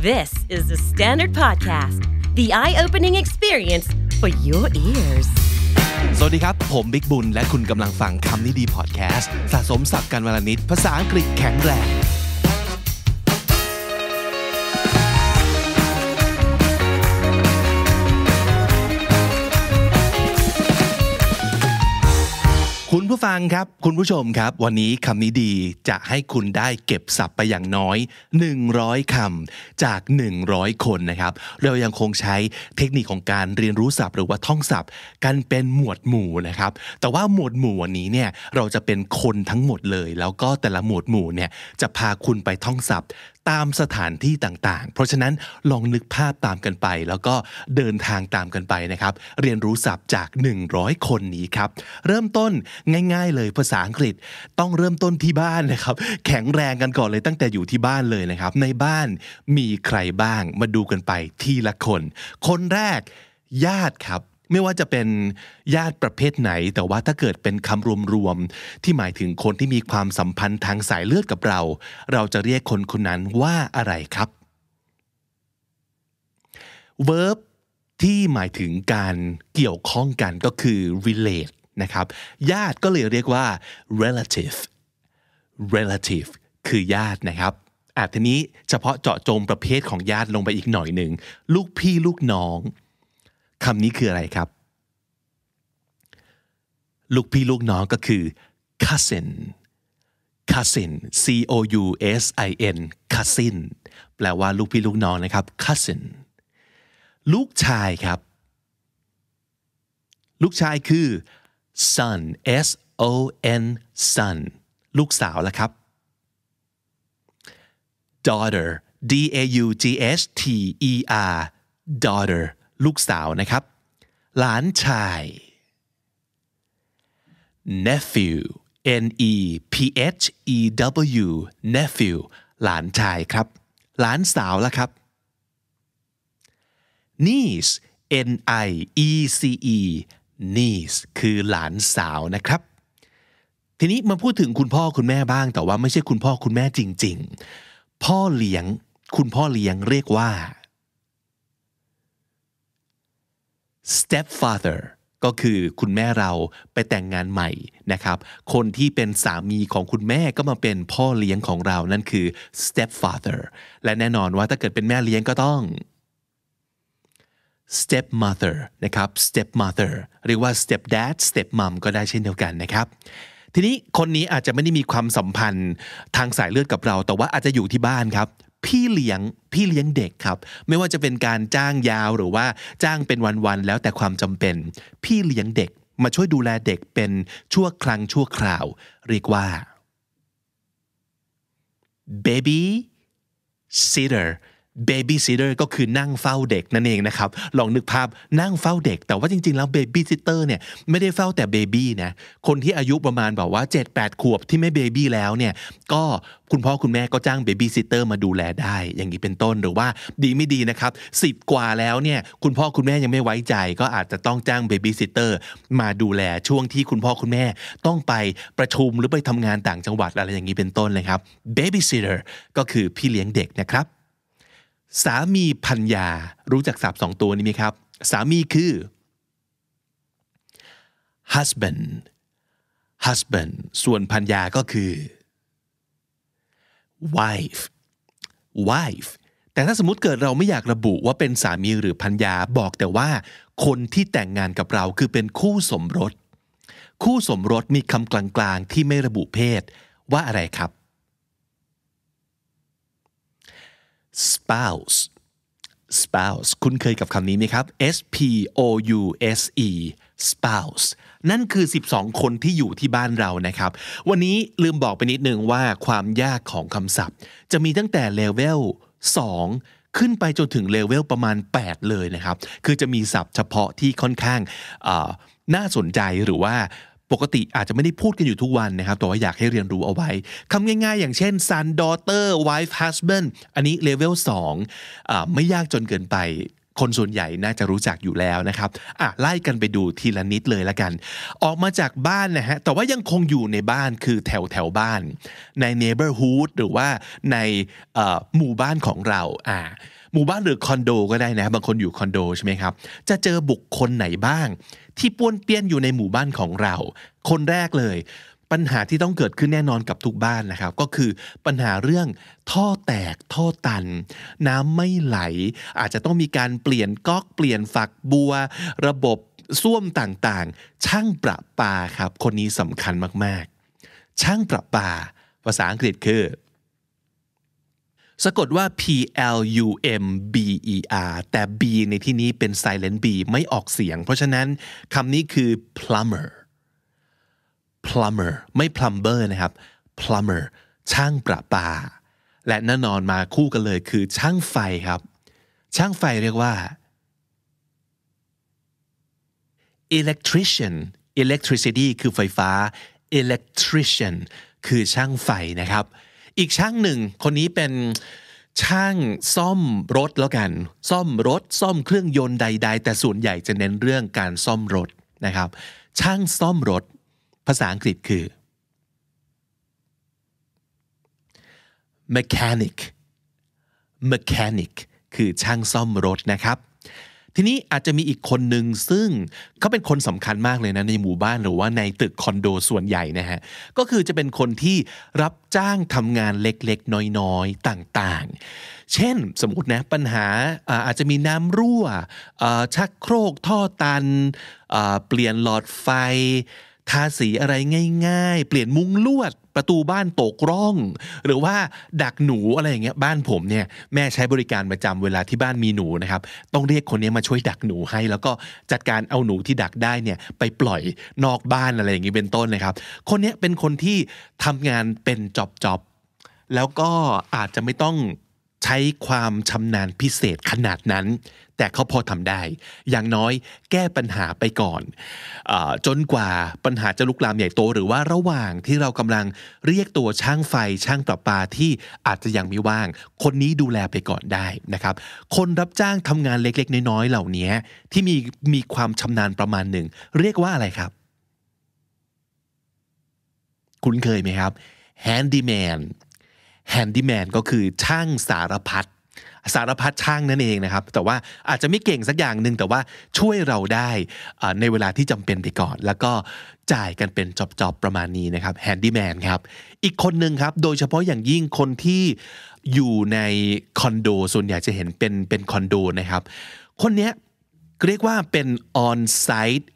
This is the Standard Podcast, the eye-opening experience for your ears. สวัสดีครับ ผมบิ๊กบุญ และคุณกำลังฟังคำนี้ดีพอดแคสต์ สะสมศัพท์กันวลนิดภาษาอังกฤษแข็งแรงฟังครับคุณผู้ชมครับวันนี้คำนี้ดีจะให้คุณได้เก็บศัพท์ไปอย่างน้อย 100คำจาก 100 คนนะครับเรายังคงใช้เทคนิคของการเรียนรู้ศัพท์ หรือว่าท่องศัพท์ กันเป็นหมวดหมู่นะครับแต่ว่าหมวดหมู่วันนี้เนี่ยเราจะเป็นคนทั้งหมดเลย แล้วก็แต่ละหมวดหมู่เนี่ยจะพาคุณไปท่องศัพท์ตามสถานที่ต่างๆ เพราะฉะนั้นลองนึกภาพตามกันไป แล้วก็เดินทางตามกันไปนะครับ เรียนรู้ศัพท์จาก 100 คนนี้ครับ เริ่มต้นง่าย ๆ เลยภาษาอังกฤษต้องเริ่มต้นที่บ้านนะครับ แข็งแรงกันก่อนเลยตั้งแต่อยู่ที่บ้านเลยนะครับ ในบ้านมีใครบ้างมาดูกันไปทีละคน คนแรกญาติครับไม่ว่าจะเป็นญาติประเภทไหน แต่ว่าถ้าเกิดเป็นคำรวมๆที่หมายถึงคนที่มีความสัมพันธ์ทางสายเลือดกับเรา เราจะเรียกคนคนนั้นว่าอะไรครับ verb ที่หมายถึงการเกี่ยวข้องกันก็คือ relate นะครับญาติก็เลยเรียกว่า relative relative คือญาตินะครับ อาทีนี้เฉพาะเจาะจงประเภทของญาติลงไปอีกหน่อยหนึ่งลูกพี่ลูกน้องคำนี้คืออะไรครับ ลูกพี่ลูกน้องก็คือ cousin cousin c o u s i n cousin แปลว่าลูกพี่ลูกน้องนะครับ cousin ลูกชายครับ ลูกชายคือ son s o n son ลูกสาวแล้วครับ daughter d a u g h t e r daughter ลูกสาวนะครับ หลานชาย nephew n e p h e w nephew หลานชายครับ หลานสาวละครับ niece n i e c e niece คือหลานสาวนะครับ ทีนี้มาพูดถึงคุณพ่อคุณแม่บ้างแต่ว่าไม่ใช่คุณพ่อคุณแม่จริงๆ พ่อเลี้ยง คุณพ่อเลี้ยงเรียกว่า stepfather ก็คือคุณแม่เราไปแต่งงานใหม่นะครับ คนที่เป็นสามีของคุณแม่ก็มาเป็นพ่อเลี้ยงของเรา นั่นคือ stepfather และแน่นอนว่าถ้าเกิดเป็นแม่เลี้ยงก็ต้อง stepmother นะครับ stepmother หรือว่า stepdad stepmom ก็ได้เช่นเดียวกันนะครับ ทีนี้คนนี้อาจจะไม่ได้มีความสัมพันธ์ทางสายเลือดกับเราแต่ว่าอาจจะอยู่ที่บ้านครับพี่เลี้ยงพี่เลี้ยงเด็กครับ ไม่ว่าจะเป็นการจ้างยาวหรือว่า จ้างเป็นวันๆแล้วแต่ความจำเป็น พี่เลี้ยงเด็ก มาช่วยดูแลเด็กเป็นชั่วครั้งชั่วคราว เรียกว่า baby sitter babysitter ก็คือนั่งเฝ้าเด็กนั่นเองนะครับลองนึกภาพนั่งเฝ้าเด็ก แต่ว่าจริงๆ แล้ว babysitter เนี่ยไม่ได้เฝ้าแต่เบบี้นะคนที่อายุประมาณแบบว่า7-8ขวบที่ไม่เบบี้แล้วเนี่ย ก็คุณพ่อคุณแม่ก็จ้าง babysitter มาดูแลได้อย่างนี้เป็นต้นหรือว่าดีไม่ดีนะครับ10 กว่าแล้วเนี่ย คุณพ่อคุณแม่ยังไม่ไว้ใจ ก็อาจจะต้องจ้าง babysitter มาดูแลช่วงที่คุณพ่อคุณแม่ต้องไปประชุมหรือไปทำงานต่างจังหวัดอะไรอย่างนี้เป็นต้นเลยครับ babysitter ก็คือพี่เลี้ยงเด็กนะครับสามีพัญญารู้จักศัพท์สองตัวนี้ไหมครับ สามีคือ husband husband ส่วนพัญญาก็คือ wife wife แต่ถ้าสมมติเกิดเราไม่อยากระบุว่าเป็นสามีหรือพัญญาบอกแต่ว่า คนที่แต่งงานกับเราคือเป็นคู่สมรสคู่สมรสมีคำกลางๆ ที่ไม่ระบุเพศ ว่าอะไรครับ spouse spouse คุณเคยกับคำนี้ไหมครับ S P O U S E spouse นั่นคือ 12 คนที่อยู่ที่บ้านเรานะครับ วันนี้ลืมบอกไปนิดนึงว่าความยากของคำศัพท์ จะมีตั้งแต่เลเวล 2 ขึ้นไปจนถึงเลเวลประมาณ 8 เลยนะครับ คือจะมีศัพท์เฉพาะที่ค่อนข้างน่าสนใจหรือว่าปกติอาจจะไม่ได้พูดกันอยู่ทุกวันนะครับ แต่ว่าอยากให้เรียนรู้เอาไว้คำง่ายๆ อย่างเช่น son daughter wife husband อันนี้เลเวล2ไม่ยากจนเกินไป คนส่วนใหญ่น่าจะรู้จักอยู่แล้วนะครับอ่ะไล่กันไปดูทีละนิดเลยละกัน ออกมาจากบ้านนะฮะแต่ว่ายังคงอยู่ในบ้านคือแถวแถวบ้าน ใน neighborhood หรือว่าในหมู่บ้านของเราอ่าหมู่บ้านหรือคอนโดก็ได้นะบางคนอยู่คอนโดใช่ไหมครับจะเจอบุคคลไหนบ้างที่ป้วนเปี้ยนอยู่ในหมู่บ้านของเรา คนแรกเลย ปัญหาที่ต้องเกิดขึ้นแน่นอนกับทุกบ้านนะครับ ก็คือปัญหาเรื่องท่อแตกท่อตัน น้ำไม่ไหล อาจจะต้องมีการเปลี่ยนก๊อกเปลี่ยนฝักบัว ระบบส้วมต่างๆ ช่างประปาครับ คนนี้สำคัญมากๆ ช่างประปา ภาษาอังกฤษคือสะกดว่า P L U M B E R แต่ B ในที่นี้เป็น silent B ไม่ออกเสียง เพราะฉะนั้นคำนี้คือ plumber plumber ไม่ plumber นะครับ plumber ช่างประปา และแน่นอนมาคู่กันเลยคือช่างไฟครับ ช่างไฟเรียกว่า electrician electricity คือไฟฟ้า electrician คือช่างไฟนะครับอีกช่างหนึ่ง คนนี้เป็นช่างซ่อมรถแล้วกันซ่อมรถซ่อมเครื่องยนต์ใด ๆ แต่ส่วนใหญ่จะเน้นเรื่องการซ่อมรถนะครับ ช่างซ่อมรถภาษาอังกฤษคือ mechanic mechanic คือช่างซ่อมรถนะครับทีนี้อาจจะมีอีกคนหนึ่งซึ่งเขาเป็นคนสำคัญมากเลยนะในหมู่บ้านหรือว่าในตึกคอนโดส่วนใหญ่นะฮะก็คือจะเป็นคนที่รับจ้างทำงานเล็กๆ น้อยๆ ต่างๆ เช่นสมมตินะปัญหาอาจจะมีน้ำรั่ว ชักโครกท่อตัน เปลี่ยนหลอดไฟ ทาสีอะไรง่ายๆ เปลี่ยนมุ้งลวดประตูบ้านตกร่อง หรือว่าดักหนูอะไรอย่างเงี้ยบ้านผมเนี่ยแม่ใช้บริการประจำเวลาที่บ้านมีหนูนะครับต้องเรียกคนนี้มาช่วยดักหนูให้ แล้วก็จัดการเอาหนูที่ดักได้เนี่ยไปปล่อยนอกบ้านอะไรอย่างเงี้เป็นต้นนะครับคนนี้เป็นคนที่ทำงานเป็นจอบจอบแล้วก็อาจจะไม่ต้องใช้ความชำนาญพิเศษขนาดนั้น แต่เขาพอทำได้ อย่างน้อยแก้ปัญหาไปก่อนอจนกว่าปัญหาจะลุกลามใหญ่โตหรือว่าระหว่างที่เรากำลังเรียกตัวช่างไฟช่างประปาที่อาจจะยังไม่ว่าง คนนี้ดูแลไปก่อนได้นะครับ คนรับจ้างทำงานเล็กๆน้อยๆเหล่านี้ที่มีมีความชำนาญประมาณหนึ่งเรียกว่าอะไรครับ คุ้นเคยไหมครับ handyman ฮนดี้แมนก็คือช่างสารพัดสารพัดช่างนั่นเองนะครับ แต่ว่าอาจจะไม่เก่งสักอย่างหนึ่งแต่ว่าช่วยเราได้ในเวลาที่จำเป็นไปก่อน แล้วก็จ่ายกันเป็นจอบ ๆ ประมาณนี้นะครับแฮนดี้แมนครับอีกคนหนึ่งครับ โดยเฉพาะอย่างยิ่งคนที่อยู่ในคอนโด ส่วนใหญ่จะเห็นเป็นเป็นคอนโดนะครับ คนนี้เรียกว่าเป็น on site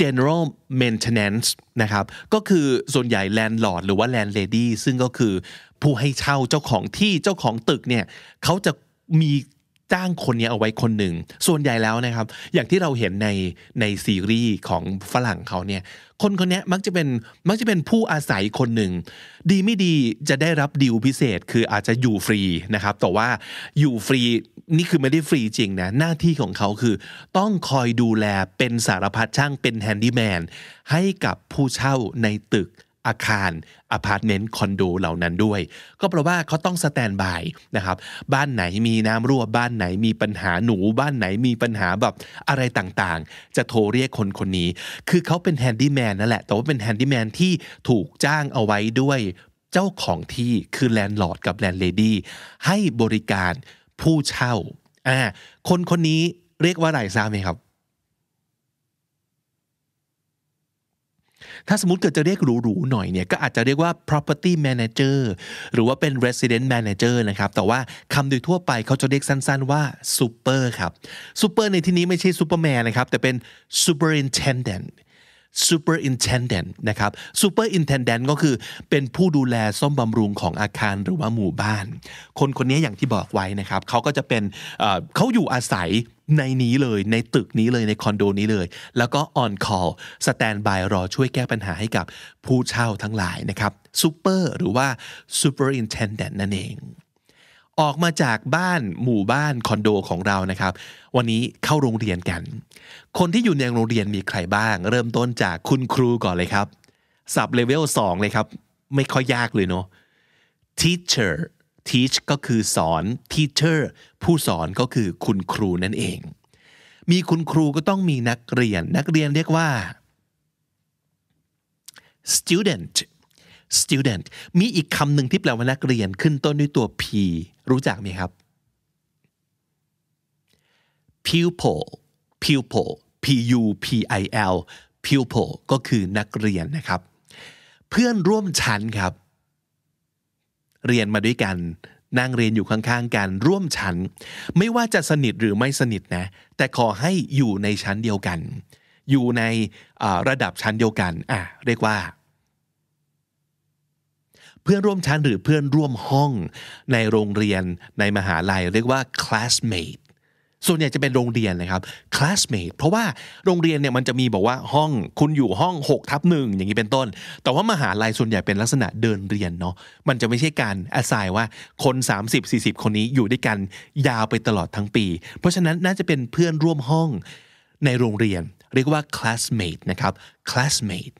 general maintenance นะครับ ก็คือส่วนใหญ่แลนด์ลอร์ดหรือว่าแลนด์เลดี้ซึ่งก็คือผู้ให้เช่าเจ้าของที่เจ้าของตึกเนี่ยเขาจะมีจ้างคนนี้เอาไว้คนหนึ่งส่วนใหญ่แล้วนะครับ อย่างที่เราเห็นในในซีรีส์ของฝรั่งเขาเนี่ยคนคนนี้มักจะเป็นมักจะเป็นผู้อาศัยคนหนึ่ง ดีไม่ดีจะได้รับดีลพิเศษ คืออาจจะอยู่ฟรีนะครับ แต่ว่าอยู่ฟรีนี่คือไม่ได้ฟรีจริงนะหน้าที่ของเขาคือต้องคอยดูแลเป็นสารพัดช่างเป็นแฮนดี้แมน ให้กับผู้เช่าในตึกอาคารอพาร์ตเมนต์คอนโดเหล่านั้นด้วย ก็แปลว่าเขาต้องสแตนบายนะครับบ้านไหนมีน้ำรั่วบ้านไหนมีปัญหาหนู บ้านไหนมีปัญหาแบบอะไรต่างๆ จะโทรเรียกคนคนนี้ คือเขาเป็นแฮนดี้แมนนั่นแหละ แต่ว่าเป็นแฮนดี้แมนที่ถูกจ้างเอาไว้ด้วยเจ้าของที่คือแลนด์ลอร์ดกับแลนด์เลดี้ให้บริการผู้เช่าอ่า คนคนนี้เรียกว่าอะไรทราบไหมครับถ้าสมมติเกิดจะเรียกหรูๆหน่อยเนี่ยก็อาจจะเรียกว่า property manager หรือว่าเป็น resident manager นะครับ แต่ว่าคำโดยทั่วไปเขาจะเรียกสั้นๆ ว่า super ครับ super ในที่นี้ไม่ใช่ superman นะครับ แต่เป็น superintendent superintendent นะครับ superintendent ก็คือเป็นผู้ดูแลซ่อมบำรุงของอาคารหรือว่าหมู่บ้าน คนคนนี้อย่างที่บอกไว้นะครับเขาก็จะเป็นเขาอยู่อาศัยในนี้เลยในตึกนี้เลยในคอนโดนี้เลย แล้วก็ on call สแตนบายรอช่วยแก้ปัญหาให้กับผู้เช่าทั้งหลายนะครับซูเปอร์หรือว่า superintendent นั่นเอง ออกมาจากบ้านหมู่บ้านคอนโดของเรานะครับ วันนี้เข้าโรงเรียนกัน คนที่อยู่ในโรงเรียนมีใครบ้าง เริ่มต้นจากคุณครูก่อนเลยครับ สับเลเวล 2 เลยครับ ไม่ค่อยยากเลยเนาะ teacher teach ก็คือสอน teacher ผู้สอนก็คือคุณครูนั่นเอง มีคุณครูก็ต้องมีนักเรียน นักเรียนเรียกว่า student student มีอีกคำหนึ่งที่แปลว่านักเรียน ขึ้นต้นด้วยตัว p รู้จักไหมครับ pupil pupil p u p i l pupil ก็คือนักเรียนนะครับ เพื่อนร่วมชั้นครับเรียนมาด้วยกันนั่งเรียนอยู่ข้างๆ กันร่วมชั้น ไม่ว่าจะสนิทหรือไม่สนิทนะ แต่ขอให้อยู่ในชั้นเดียวกัน อยู่ในระดับชั้นเดียวกันอ่ะเรียกว่า เพื่อนร่วมชั้นหรือเพื่อนร่วมห้อง ในโรงเรียนในมหาลัยเรียกว่า classmate ส่วนใหญ่จะเป็นโรงเรียนนะครับ classmate เพราะว่าโรงเรียนเนี่ยมันจะมีบอกว่าห้องคุณอยู่ห้อง6ทับหนึ่งอย่างนี้เป็นต้น แต่ว่ามหาลัยส่วนใหญ่เป็นลักษณะเดินเรียนเนาะ มันจะไม่ใช่การอาศัยว่าคน30-40 คนนี้อยู่ด้วยกันยาวไปตลอดทั้งปี เพราะฉะนั้นน่าจะเป็นเพื่อนร่วมห้องในโรงเรียนเรียกว่า classmate นะครับ classmate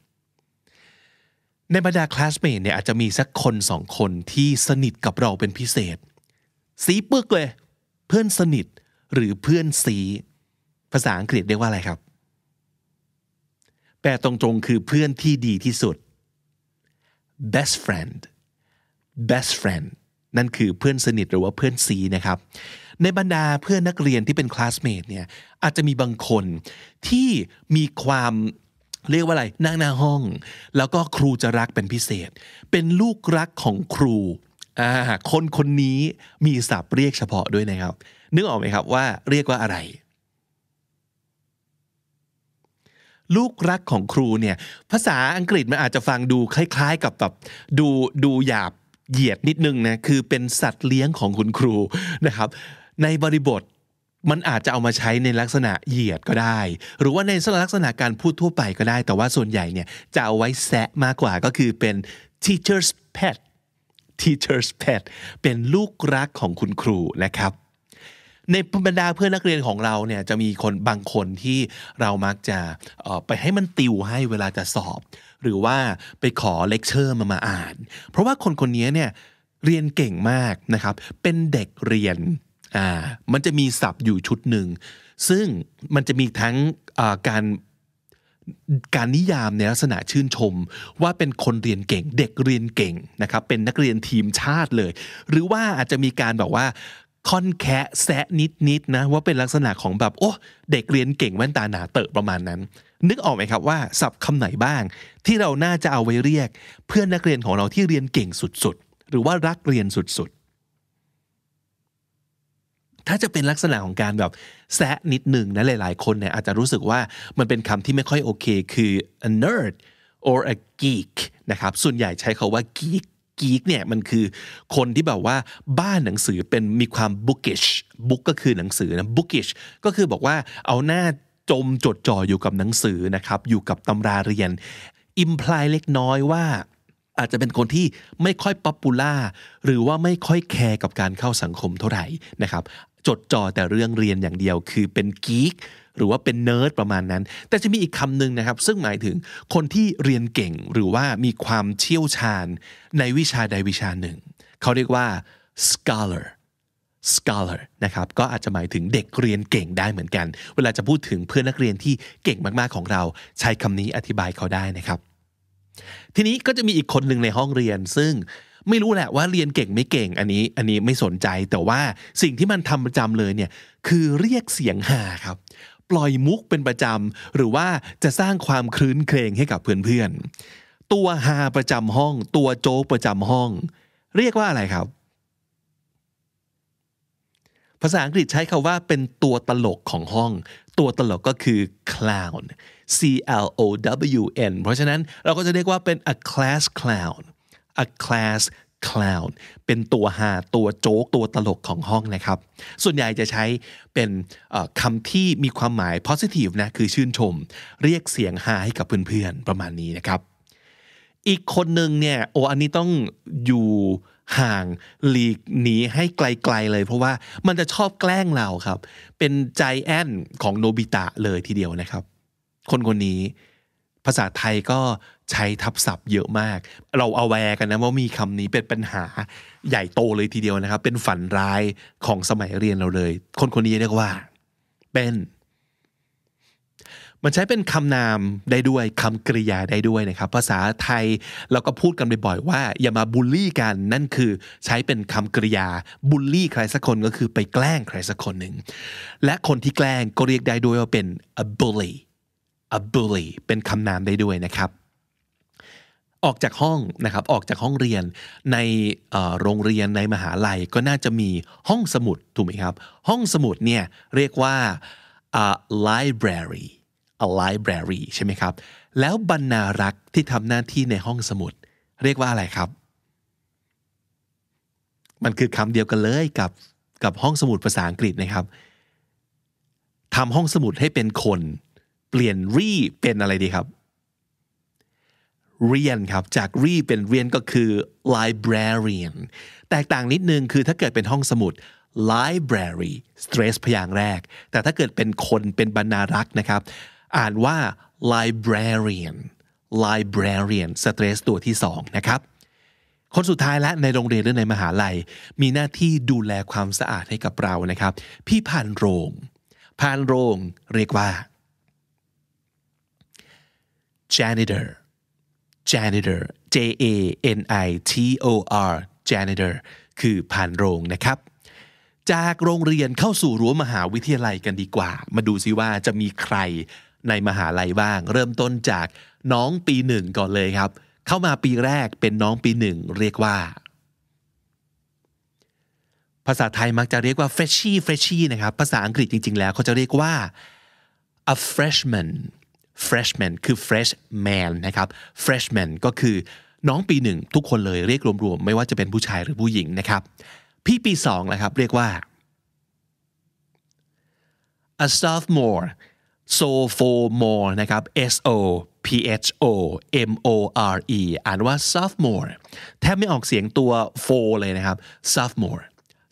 ในบรรดา classmate เนี่ยอาจจะมีสักคนสองคนที่สนิทกับเราเป็นพิเศษ สีปึกเลยเพื่อนสนิทหรือเพื่อนซีภาษาอังกฤษเรียกว่าอะไรครับแปลตรงๆคือเพื่อนที่ดีที่สุด best friend best friend นั่นคือเพื่อนสนิทหรือว่าเพื่อนซีนะครับ ในบรรดาเพื่อนนักเรียนที่เป็นคลาสเมทเนี่ย อาจจะมีบางคนที่มีความเรียกว่าอะไรนั่งหน้าห้องแล้วก็ครูจะรักเป็นพิเศษ เป็นลูกรักของครูคนคนนี้มีศัพท์เรียกเฉพาะด้วยนะครับนึกออกไหมครับว่าเรียกว่าอะไร ลูกรักของครูเนี่ยภาษาอังกฤษมันอาจจะฟังดูคล้ายๆกับแบบดูดูหยาบเหยียดนิดนึงนะคือเป็นสัตว์เลี้ยงของคุณครูนะครับ ในบริบทมันอาจจะเอามาใช้ในลักษณะเหยียดก็ได้ หรือว่าในลักษณะการพูดทั่วไปก็ได้ แต่ว่าส่วนใหญ่เนี่ยจะเอาไว้แซะมากกว่าก็คือเป็น teacher's pet teacher's pet เป็นลูกรักของคุณครูนะครับในบรรดาเพื่อนนักเรียนของเราเนี่ยจะมีคนบางคนที่เรามักจะไปให้มันติวให้เวลาจะสอบ หรือว่าไปขอเลคเชอร์ มามาอ่าน เพราะว่าคนคนนี้เนี่ยเรียนเก่งมากนะครับ เป็นเด็กเรียนอ่ามันจะมีศัพท์อยู่ชุดหนึ่ง ซึ่งมันจะมีทั้งการการนิยามในลักษณะชื่นชม ว่าเป็นคนเรียนเก่งเด็กเรียนเก่งนะครับเป็นนักเรียนทีมชาติเลย หรือว่าอาจจะมีการแบบว่าค่อนแคะแซะนิดๆนะว่าเป็นลักษณะของแบบโอ้เด็กเรียนเก่งแว่นตาหนาเตอะประมาณนั้นนึกออกไหมครับว่า ศัพท์คำไหนบ้างที่เราน่าจะเอาไว้เรียกเพื่อนนักเรียนของเราที่เรียนเก่งสุดๆ หรือว่ารักเรียนสุดๆถ้าจะเป็นลักษณะของการแบบแซะนิดหนึ่งนะหลาย ๆ คนเนี่ยอาจจะรู้สึกว่ามันเป็นคำที่ไม่ค่อยโอเค คือ a nerd or a geek นะครับส่วนใหญ่ใช้คาว่า geek กีกเนี่ยมันคือคนที่แบบว่าบ้านหนังสือเป็นมีความ bookish book ก็คือหนังสือนะ bookish ก็คือบอกว่าเอาหน้าจมจดจ่ออยู่กับหนังสือนะครับอยู่กับตำราเรียนอิมพลายเล็กน้อยว่าอาจจะเป็นคนที่ไม่ค่อยป๊อปปูล่าหรือว่าไม่ค่อยแคร์กับการเข้าสังคมเท่าไหร่นะครับจดจ่อแต่เรื่องเรียนอย่างเดียวคือเป็นกีกหรือว่าเป็นเนิร์ดประมาณนั้น แต่จะมีอีกคำหนึ่งนะครับ ซึ่งหมายถึงคนที่เรียนเก่ง หรือว่ามีความเชี่ยวชาญ ในวิชาใดวิชาหนึ่ง เขาเรียกว่า scholar scholar นะครับก็อาจจะหมายถึงเด็กเรียนเก่งได้เหมือนกัน เวลาจะพูดถึงเพื่อนนักเรียนที่เก่งมากๆ ของเราใช้คำนี้อธิบายเขาได้นะครับ ทีนี้ก็จะมีอีกคนหนึ่งในห้องเรียน ซึ่งไม่รู้แหละว่าเรียนเก่งไม่เก่ง อันนี้อันนี้ไม่สนใจแต่ว่าสิ่งที่มันทำประจำเลยเนี่ยคือเรียกเสียงหาครับล่อยมุกเป็นประจำหรือว่าจะสร้างความคลื้นเครงให้กับเพื่อนๆตัวฮาประจำห้องตัวโจ๊กประจำห้อง เรียกว่าอะไรครับ ภาษาอังกฤษใช้คาว่าเป็นตัวตลกของห้อง ตัวตลกก็คือ clown c l o w n เพราะฉะนั้นเราก็จะเรียกว่าเป็น a class clown a class clown เป็นตัวหาตัวโจ๊กตัวตลกของห้องนะครับ ส่วนใหญ่จะใช้เป็นคำที่มีความหมาย positive นะคือชื่นชม เรียกเสียงฮาให้กับเพื่อนๆประมาณนี้นะครับ อีกคนหนึ่งเนี่ยโออันนี้ต้องอยู่ห่างหลีกหนีให้ไกลๆเลยเพราะว่ามันจะชอบแกล้งเราครับ เป็นใจแอนของโนบิตะเลยทีเดียวนะครับ คนคนนี้ภาษาไทยก็ใช้ทับศัพท์เยอะมาก เราเอาแวร์กันนะว่ามีคำนี้เป็นปัญหาใหญ่โตเลยทีเดียวนะครับ เป็นฝันร้ายของสมัยเรียนเราเลย คนคนนี้เรียกว่า เป็น มันใช้เป็นคำนามได้ด้วย คำกริยาได้ด้วยนะครับ ภาษาไทยเราก็พูดกันบ่อยๆว่า อย่ามาบูลลี่กันนั่นคือใช้เป็นคำกริยาบูลลี่ใครสักคนก็คือไปแกล้งใครสักคนหนึ่งและคนที่แกล้งก็เรียกได้ด้วยว่าเป็น a bully a bully เป็นคำนามได้ด้วยนะครับ ออกจากห้องนะครับออกจากห้องเรียนในโรงเรียนในมหาลัย ก็น่าจะมีห้องสมุดถูกไหมครับ ห้องสมุดเนี่ยเรียกว่า a library a library ใช่ไหมครับแล้วบรรณารักษ์ที่ทำหน้าที่ในห้องสมุดเรียกว่าอะไรครับ มันคือคำเดียวกันเลยกับกับห้องสมุดภาษาอังกฤษนะครับทำห้องสมุดให้เป็นคนเปลี่ยนรีเป็นอะไรดีครับ เรียนครับ จากรีเป็นเรียนก็คือ librarian แตกต่างนิดนึงคือถ้าเกิดเป็นห้องสมุด library stress พยางแรก แต่ถ้าเกิดเป็นคนเป็นบรรณารักษ์นะครับ อ่านว่า librarian librarian stress ตัวที่สองนะครับ คนสุดท้ายและในโรงเรียนหรือในมหาลัย มีหน้าที่ดูแลความสะอาดให้กับเรานะครับ พี่พานโรง พานโรงเรียกว่า janitor janitor J A N I T O R janitor คือผ่านโรงนะครับ จากโรงเรียนเข้าสู่รั้วมหาวิทยาลัยกันดีกว่า มาดูซิว่าจะมีใครในมหาลัยบ้าง เริ่มต้นจากน้องปีหนึ่งก่อนเลยครับ เข้ามาปีแรกเป็นน้องปีหนึ่งเรียกว่า ภาษาไทยมักจะเรียกว่า freshie freshie นะครับภาษาอังกฤษจริงๆ แล้วเขาจะเรียกว่า a freshman freshman คือ freshman นะครับ freshman ก็คือน้องปีหนึ่งทุกคนเลยเรียกรวม ๆ ไม่ว่าจะเป็นผู้ชายหรือผู้หญิงนะครับพี่ปีสองนะครับเรียกว่า a sophomore sophomore นะครับ s o p h o m o r e อ่านว่า sophomore แทบไม่ออกเสียงตัว for เลยนะครับ sophomore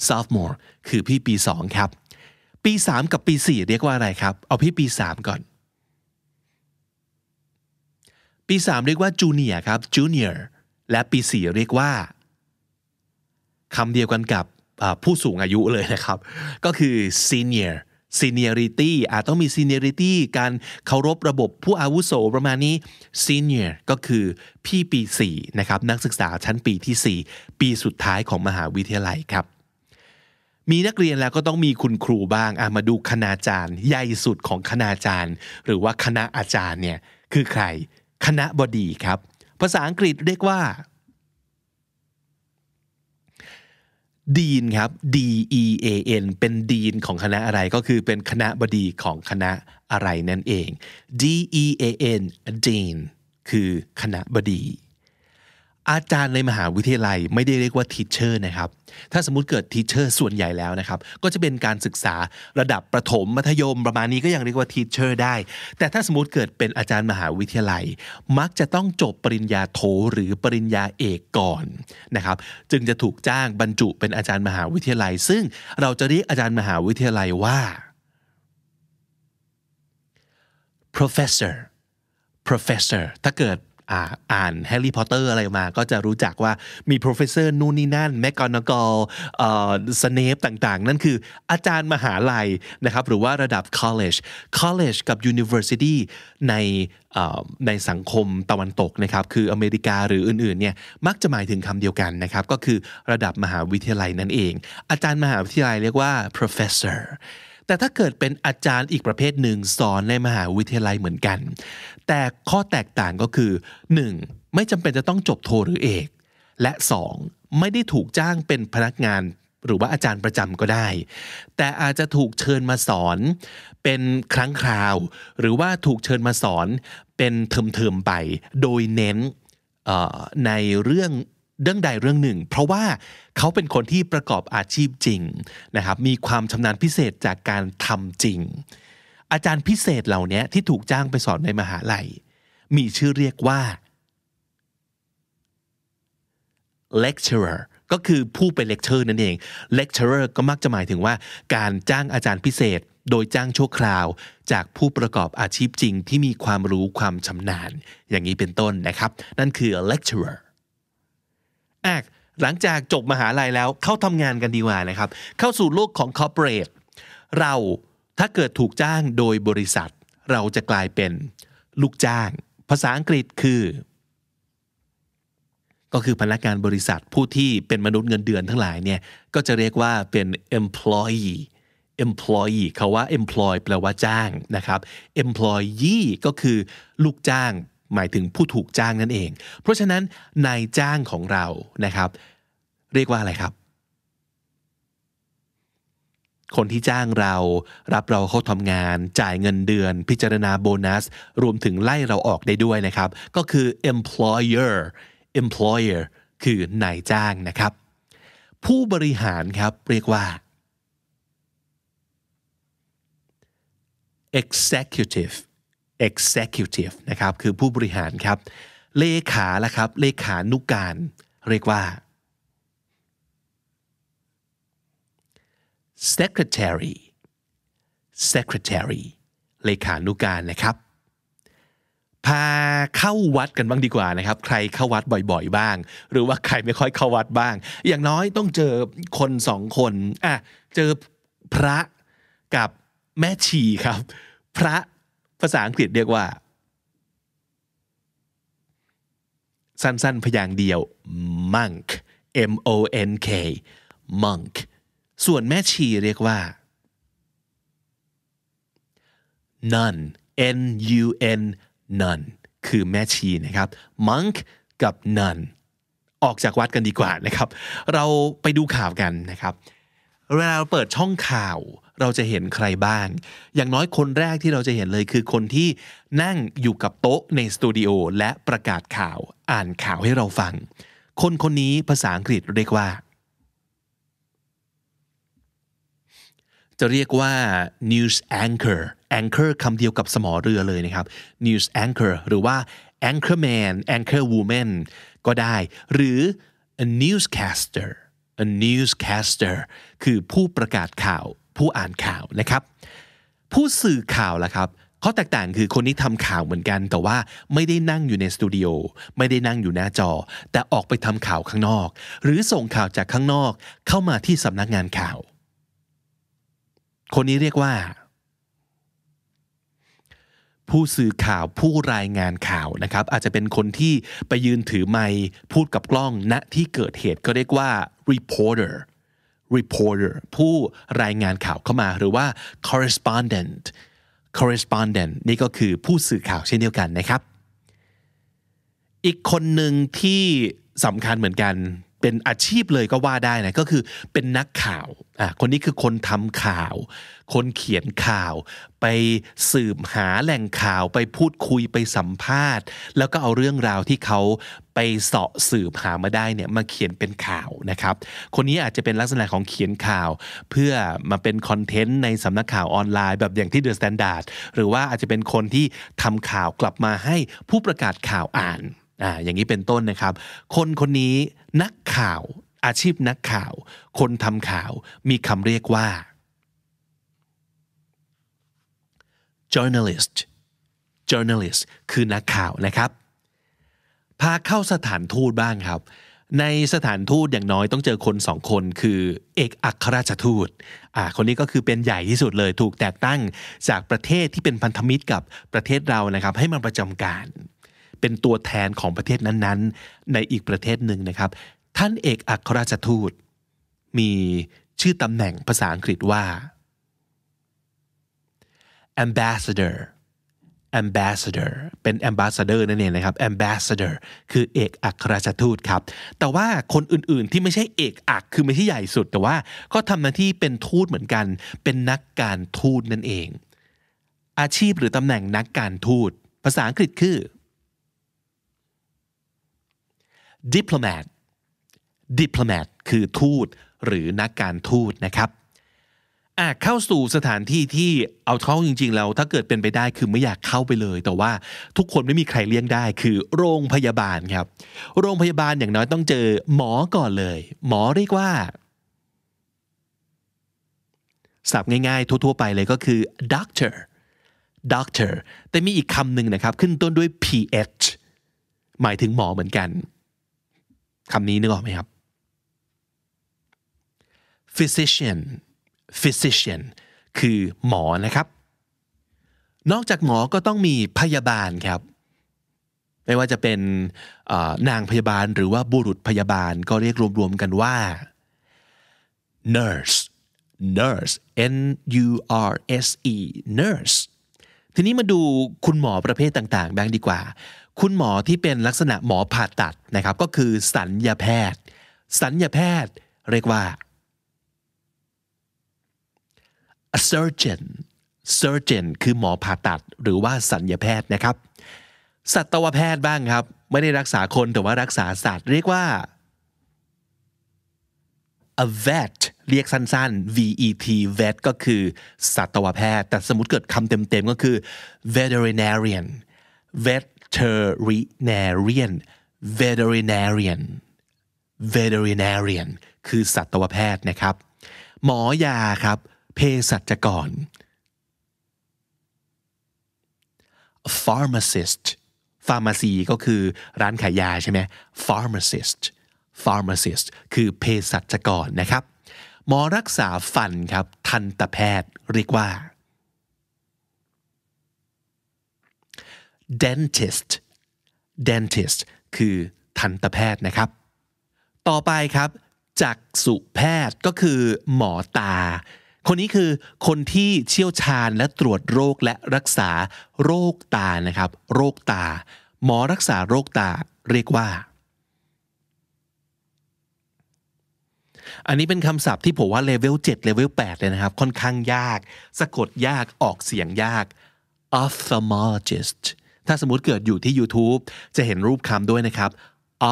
sophomore คือพี่ปีสองครับ ปีสามกับปีสี่เรียกว่าอะไรครับ เอาพี่ปีสามก่อนปี 3 เรียกว่าจูเนียครับจูเนียและปี 4 เรียกว่าคำเดียวกันกับผู้สูงอายุเลยนะครับ ก็คือ senior seniority อาจต้องมี seniority การเคารพระบบผู้อาวุโสประมาณนี้ senior ก็คือพี่ปี4นะครับนักศึกษาชั้นปีที่ 4 ปีสุดท้ายของมหาวิทยาลัยครับ มีนักเรียนแล้วก็ต้องมีคุณครูบ้างมาดูคณาจารย์ ใหญ่สุดของคณาจารย์ หรือว่าคณะอาจารย์เนี่ยคือใครคณะบดีครับ ภาษาอังกฤษเรียกว่าดีนครับ D E A N เป็นดีนของคณะอะไรก็คือเป็นคณะบดีของคณะอะไรนั่นเอง D E A N Dean คือคณะบดีอาจารย์ในมหาวิทยาลัยไม่ได้เรียกว่าทิเชอร์นะครับถ้าสมมติเกิดทิเชอร์ส่วนใหญ่แล้วนะครับ ก็จะเป็นการศึกษาระดับประถมมัธยมประมาณนี้ก็ยังเรียกว่าทิเชอร์ได้ แต่ถ้าสมมติเกิดเป็นอาจารย์มหาวิทยาลัย มักจะต้องจบปริญญาโทหรือปริญญาเอกก่อนนะครับจึงจะถูกจ้างบรรจุเป็นอาจารย์มหาวิทยาลัย ซึ่งเราจะเรียกอาจารย์มหาวิทยาลัยว่า professor professor ถ้าเกิดอ่านแฮร์รี่พอตเตอร์อะไรมาก็จะรู้จักว่ามีโปรเฟสเซอร์ นู่นนี่นั่นแมกกอนกอลสเนปต่างๆ นั่นคืออาจารย์มหาลัยนะครับหรือว่าระดับ college college กับ university ในในสังคมตะวันตกนะครับคืออเมริกาหรืออื่นๆเนี่ยมักจะหมายถึงคำเดียวกันนะครับ ก็คือระดับมหาวิทยาลัยนั่นเอง อาจารย์มหาวิทยาลัยเรียกว่า professor แต่ถ้าเกิดเป็นอาจารย์อีกประเภทหนึ่งสอนในมหาวิทยาลัยเหมือนกัน แต่ข้อแตกต่างก็คือ 1. ไม่จำเป็นจะต้องจบโทหรือเอก และ 2. ไม่ได้ถูกจ้างเป็นพนักงาน หรือว่าอาจารย์ประจำก็ได้ แต่อาจจะถูกเชิญมาสอนเป็นครั้งคราว หรือว่าถูกเชิญมาสอนเป็นเทอมๆไป โดยเน้นในเรื่องเรื่องใดเรื่องหนึ่ง เพราะว่าเขาเป็นคนที่ประกอบอาชีพจริงนะครับมีความชำนาญพิเศษจากการทำจริง อาจารย์พิเศษเหล่านี้ที่ถูกจ้างไปสอนในมหาลัยมีชื่อเรียกว่า lecturer ก็คือผู้ไปเลคเชอร์นั่นเอง lecturer ก็มักจะหมายถึงว่า การจ้างอาจารย์พิเศษ โดยจ้างชั่วคราว จากผู้ประกอบอาชีพจริง ที่มีความรู้ความชำนาญ อย่างนี้เป็นต้นนะครับ นั่นคือ lecturer อกหลังจากจบมหาลัยแล้วเข้าทำงานกันดีกว่านะครับ เข้าสู่โลกของคอร์เปอเรทเราถ้าเกิดถูกจ้างโดยบริษัท เราจะกลายเป็น ลูกจ้าง ภาษาอังกฤษคือ ก็คือพนักงานบริษัทผู้ที่เป็นมนุษย์เงินเดือนทั้งหลายเนี่ยก็จะเรียกว่าเป็น employee employee คาว่า employ แปลว่าจ้างนะครับ employee ก็คือ ลูกจ้างหมายถึงผู้ถูกจ้างนั่นเอง เพราะฉะนั้นนายจ้างของเรานะครับ เรียกว่าอะไรครับ คนที่จ้างเรารับเราเข้าทำงานจ่ายเงินเดือน พิจารณาโบนัส รวมถึงไล่เราออกได้ด้วยนะครับ ก็คือ employer employer คือนายจ้างนะครับ ผู้บริหารครับเรียกว่า executive executive นะครับคือผู้บริหารครับเลขาละครับเลขานุกการเรียกว่า secretary secretary เลขานุการนะครับ พาเข้าวัดกันบ้างดีกว่านะครับ ใครเข้าวัดบ่อยๆบ้าง หรือว่าใครไม่ค่อยเข้าวัดบ้าง อย่างน้อยต้องเจอคนสองคนอ่ะเจอพระกับแม่ชีครับพระภาษาอังกฤษเรียกว่า สั้นๆพยางเดียว monk m o n k monk ส่วนแม่ชีเรียกว่า nun n u n nun คือแม่ชีนะครับ monk กับ nun ออกจากวัดกันดีกว่านะครับ เราไปดูข่าวกันนะครับเวลาเราเปิดช่องข่าวเราจะเห็นใครบ้าง อย่างน้อยคนแรกที่เราจะเห็นเลยคือคนที่นั่งอยู่กับโต๊ะในสตูดิโอและประกาศข่าวอ่านข่าวให้เราฟัง คนคนนี้ภาษาอังกฤษเรียกว่า จะเรียกว่า news anchor anchor คำเดียวกับสมอเรือเลยนะครับ news anchor หรือว่า anchor man anchor woman ก็ได้ หรือ a newscaster a newscaster คือผู้ประกาศข่าวผู้อ่านข่าวนะครับ ผู้สื่อข่าวล่ะครับข้อแตกต่างคือคนนี้ทำข่าวเหมือนกันแต่ว่าไม่ได้นั่งอยู่ในสตูดิโอไม่ได้นั่งอยู่หน้าจอ แต่ออกไปทำข่าวข้างนอก หรือส่งข่าวจากข้างนอกเข้ามาที่สำนักงานข่าว คนนี้เรียกว่าผู้สื่อข่าวผู้รายงานข่าวนะครับ อาจจะเป็นคนที่ไปยืนถือไมค์พูดกับกล้องณที่เกิดเหตุก็เรียกว่า reporter reporter ผู้รายงานข่าวเข้ามาหรือว่า correspondent correspondent นี่ก็คือผู้สื่อข่าวเช่นเดียวกันนะครับ อีกคนหนึ่งที่สำคัญเหมือนกันเป็นอาชีพเลยก็ว่าได้นะก็คือเป็นนักข่าวอ่ะคนนี้คือคนทำข่าวคนเขียนข่าวไปสืบหาแหล่งข่าว ไปพูดคุยไปสัมภาษณ์ แล้วก็เอาเรื่องราวที่เขาไปเสาะสืบหามาได้เนี่ยมาเขียนเป็นข่าวนะครับ คนนี้อาจจะเป็นลักษณะของเขียนข่าวเพื่อมาเป็นคอนเทนต์ในสำนักข่าวออนไลน์ แบบอย่างที่เดอะสแตนดาร์ดหรือว่าอาจจะเป็นคนที่ทำข่าวกลับมาให้ผู้ประกาศข่าวอ่านอ่าอย่างนี้เป็นต้นนะครับ คนคนนี้นักข่าวอาชีพนักข่าว คนทำข่าวมีคำเรียกว่า journalist journalist คือนักข่าวนะครับพาเข้าสถานทูตบ้างครับ ในสถานทูตอย่างน้อยต้องเจอคนสองคนคือเอกอัครราชทูตอ่าคนนี้ก็คือเป็นใหญ่ที่สุดเลยถูกแต่งตั้งจากประเทศที่เป็นพันธมิตรกับประเทศเรานะครับ ให้มาประจำการเป็นตัวแทนของประเทศนั้นๆ ในอีกประเทศหนึ่งนะครับ ท่านเอกอัครราชทูต มีชื่อตำแหน่งภาษาอังกฤษว่า ambassador ambassador เป็น ambassador นั่นเองนะครับ ambassador คือเอกอัครราชทูตครับ แต่ว่าคนอื่นๆ ที่ไม่ใช่เอกอักคือไม่ใช่ใหญ่สุด แต่ว่าก็ทำหน้าที่เป็นทูตเหมือนกัน เป็นนักการทูตนั่นเอง อาชีพหรือตำแหน่งนักการทูต ภาษาอังกฤษคือ diplomat diplomat คือทูตหรือนักการทูตนะครับอาจเข้าสู่สถานที่ที่เอาเข้าจริงๆแล้วถ้าเกิดเป็นไปได้คือไม่อยากเข้าไปเลย แต่ว่าทุกคนไม่มีใครเลี่ยงได้คือ โรงพยาบาลครับโรงพยาบาลอย่างน้อยต้องเจอหมอก่อนเลย หมอเรียกว่าสับง่ายๆ ทั่วๆ ไปเลยก็คือ doctor doctor แต่มีอีกคำหนึ่งนะครับขึ้นต้นด้วย ph หมายถึงหมอเหมือนกันคำนี้นึกออกไหมครับ physician physician คือหมอนะครับ นอกจากหมอก็ต้องมีพยาบาลครับ ไม่ว่าจะเป็นนางพยาบาลหรือว่าบุรุษพยาบาลก็เรียกรวมๆกันว่า nurse nurse n u r s e nurse ทีนี้มาดูคุณหมอประเภทต่างๆแบงดีกว่าคุณหมอที่เป็นลักษณะหมอผ่าตัดนะครับก็คือสัญญาแพทย์ สัญญาแพทย์เรียกว่า a surgeon surgeon คือหมอผ่าตัดหรือว่าสัญญาแพทย์นะครับสัตวแพทย์บ้างครับ ไม่ได้รักษาคนแต่ว่ารักษาสัตว์เรียกว่า a vet เรียกสั้นๆ vet vet ก็คือสัตวแพทย์ แต่สมมติเกิดคำเต็มๆก็คือ veterinarian vet veterinarian veterinarian veterinarian คือสัตวแพทย์นะครับ หมอยาครับเภสัชกร pharmacist ฟาร์มาซีก็คือร้านขายยา ใช่ไหม pharmacist pharmacist คือเภสัชกรนะครับ หมอรักษาฟันครับ ทันตแพทย์เรียกว่า dentist dentist คือทันตแพทย์นะครับ ต่อไปครับจักษุแพทย์ก็คือ หมอตา คนนี้คือคนที่เชี่ยวชาญและตรวจโรคและรักษาโรคตานะครับโรคตา หมอรักษาโรคตาเรียกว่า อันนี้เป็นคำศัพท์ที่ผมว่าเลเวล7เลเวล8เลยนะครับค่อนข้างยาก สะกดยากออกเสียงยาก ophthalmologist ถ้าสมมติเกิดอยู่ที่ YouTube จะเห็นรูปคำด้วยนะครับ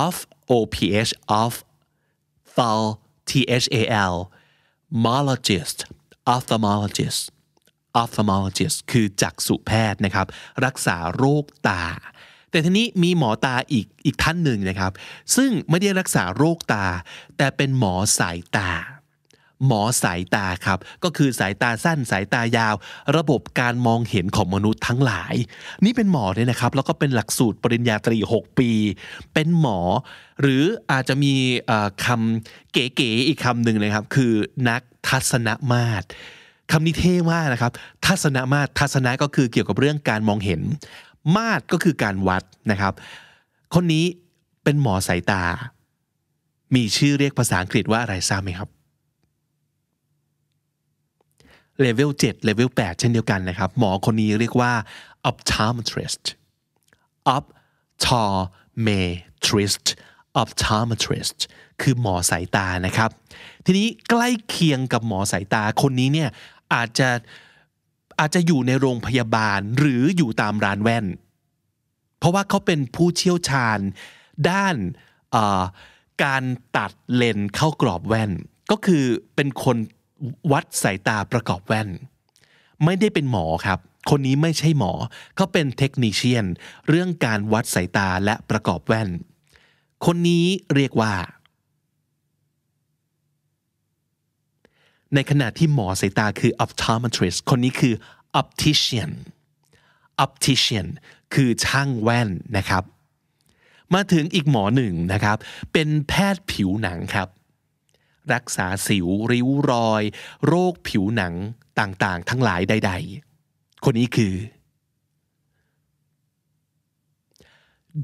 off o p h off thal t h a l mologist ophthalmologist ophthalmologist คือจักษุแพทย์นะครับ รักษาโรคตา แต่ทีนี้มีหมอตาอีกอีกท่านหนึ่งนะครับ ซึ่งไม่ได้รักษาโรคตา แต่เป็นหมอสายตาหมอสายตาครับก็คือสายตาสั้นสายตายาว ระบบการมองเห็นของมนุษย์ทั้งหลายนี่เป็นหมอเนี่ยนะครับแล้วก็เป็นหลักสูตรปริญญาตรี 6 ปี เป็นหมอ หรืออาจจะมีคำเก๋ๆอีกคำหนึ่งนะครับ คือนักทัศนมาตรคำนี้เท่มากนะครับทัศนมาตรทัศนะก็คือเกี่ยวกับเรื่องการมองเห็นมาตรก็คือการวัดนะครับ คนนี้เป็นหมอสายตา มีชื่อเรียกภาษาอังกฤษว่าอะไรทราบไหมครับเลเวล7เลเวล8เช่นเดียวกันนะครับ หมอคนนี้เรียกว่า optometrist optometrist optometrist คือหมอสายตานะครับ ทีนี้ใกล้เคียงกับหมอสายตาคนนี้เนี่ยอาจจะอาจจะอยู่ในโรงพยาบาลหรืออยู่ตามร้านแว่น เพราะว่าเขาเป็นผู้เชี่ยวชาญด้านการตัดเลนเข้ากรอบแว่น ก็คือเป็นคนวัดสายตาประกอบแว่น ไม่ได้เป็นหมอครับ คนนี้ไม่ใช่หมอเขาเป็นเทคนิชเชียน เรื่องการวัดสายตาและประกอบแว่น คนนี้เรียกว่า ในขณะที่หมอสายตาคือ optometrist คนนี้คือ optician optician คือช่างแว่นนะครับ มาถึงอีกหมอหนึ่งนะครับ เป็นแพทย์ผิวหนังครับรักษาสิวริ้วรอย โรคผิวหนังต่างๆทั้งหลายใด ๆ คนนี้คือ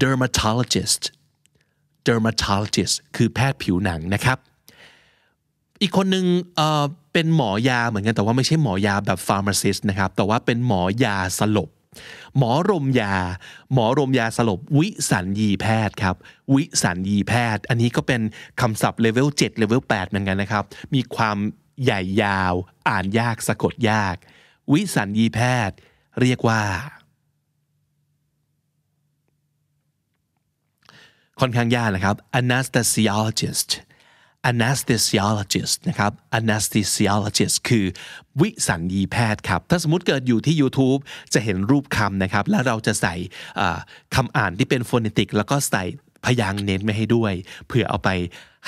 dermatologist dermatologist คือแพทย์ผิวหนังนะครับ อีกคนหนึ่งเป็นหมอยาเหมือนกันแต่ว่าไม่ใช่หมอยาแบบ pharmacist นะครับแต่ว่าเป็นหมอยาสลบหมอรมยา หมอรมยาสลบวิสัญญีแพทย์ครับ วิสัญญีแพทย์อันนี้ก็เป็นคำศัพท์เลเวล7เลเวล8เหมือนกันนะครับ มีความใหญ่ยาวอ่านยากสะกดยาก วิสัญญีแพทย์เรียกว่า ค่อนข้างยากนะครับ a n e s t h e s i o o l g i s t anesthesiologist นะครับ anesthesiologist คือวิสัญญีแพทย์ครับ ถ้าสมมติเกิดอยู่ที่ YouTube จะเห็นรูปคำนะครับ แล้วเราจะใส่คำอ่านที่เป็นฟอนติก แล้วก็ใส่พยางเน้นไม่ให้ด้วย เพื่อเอาไป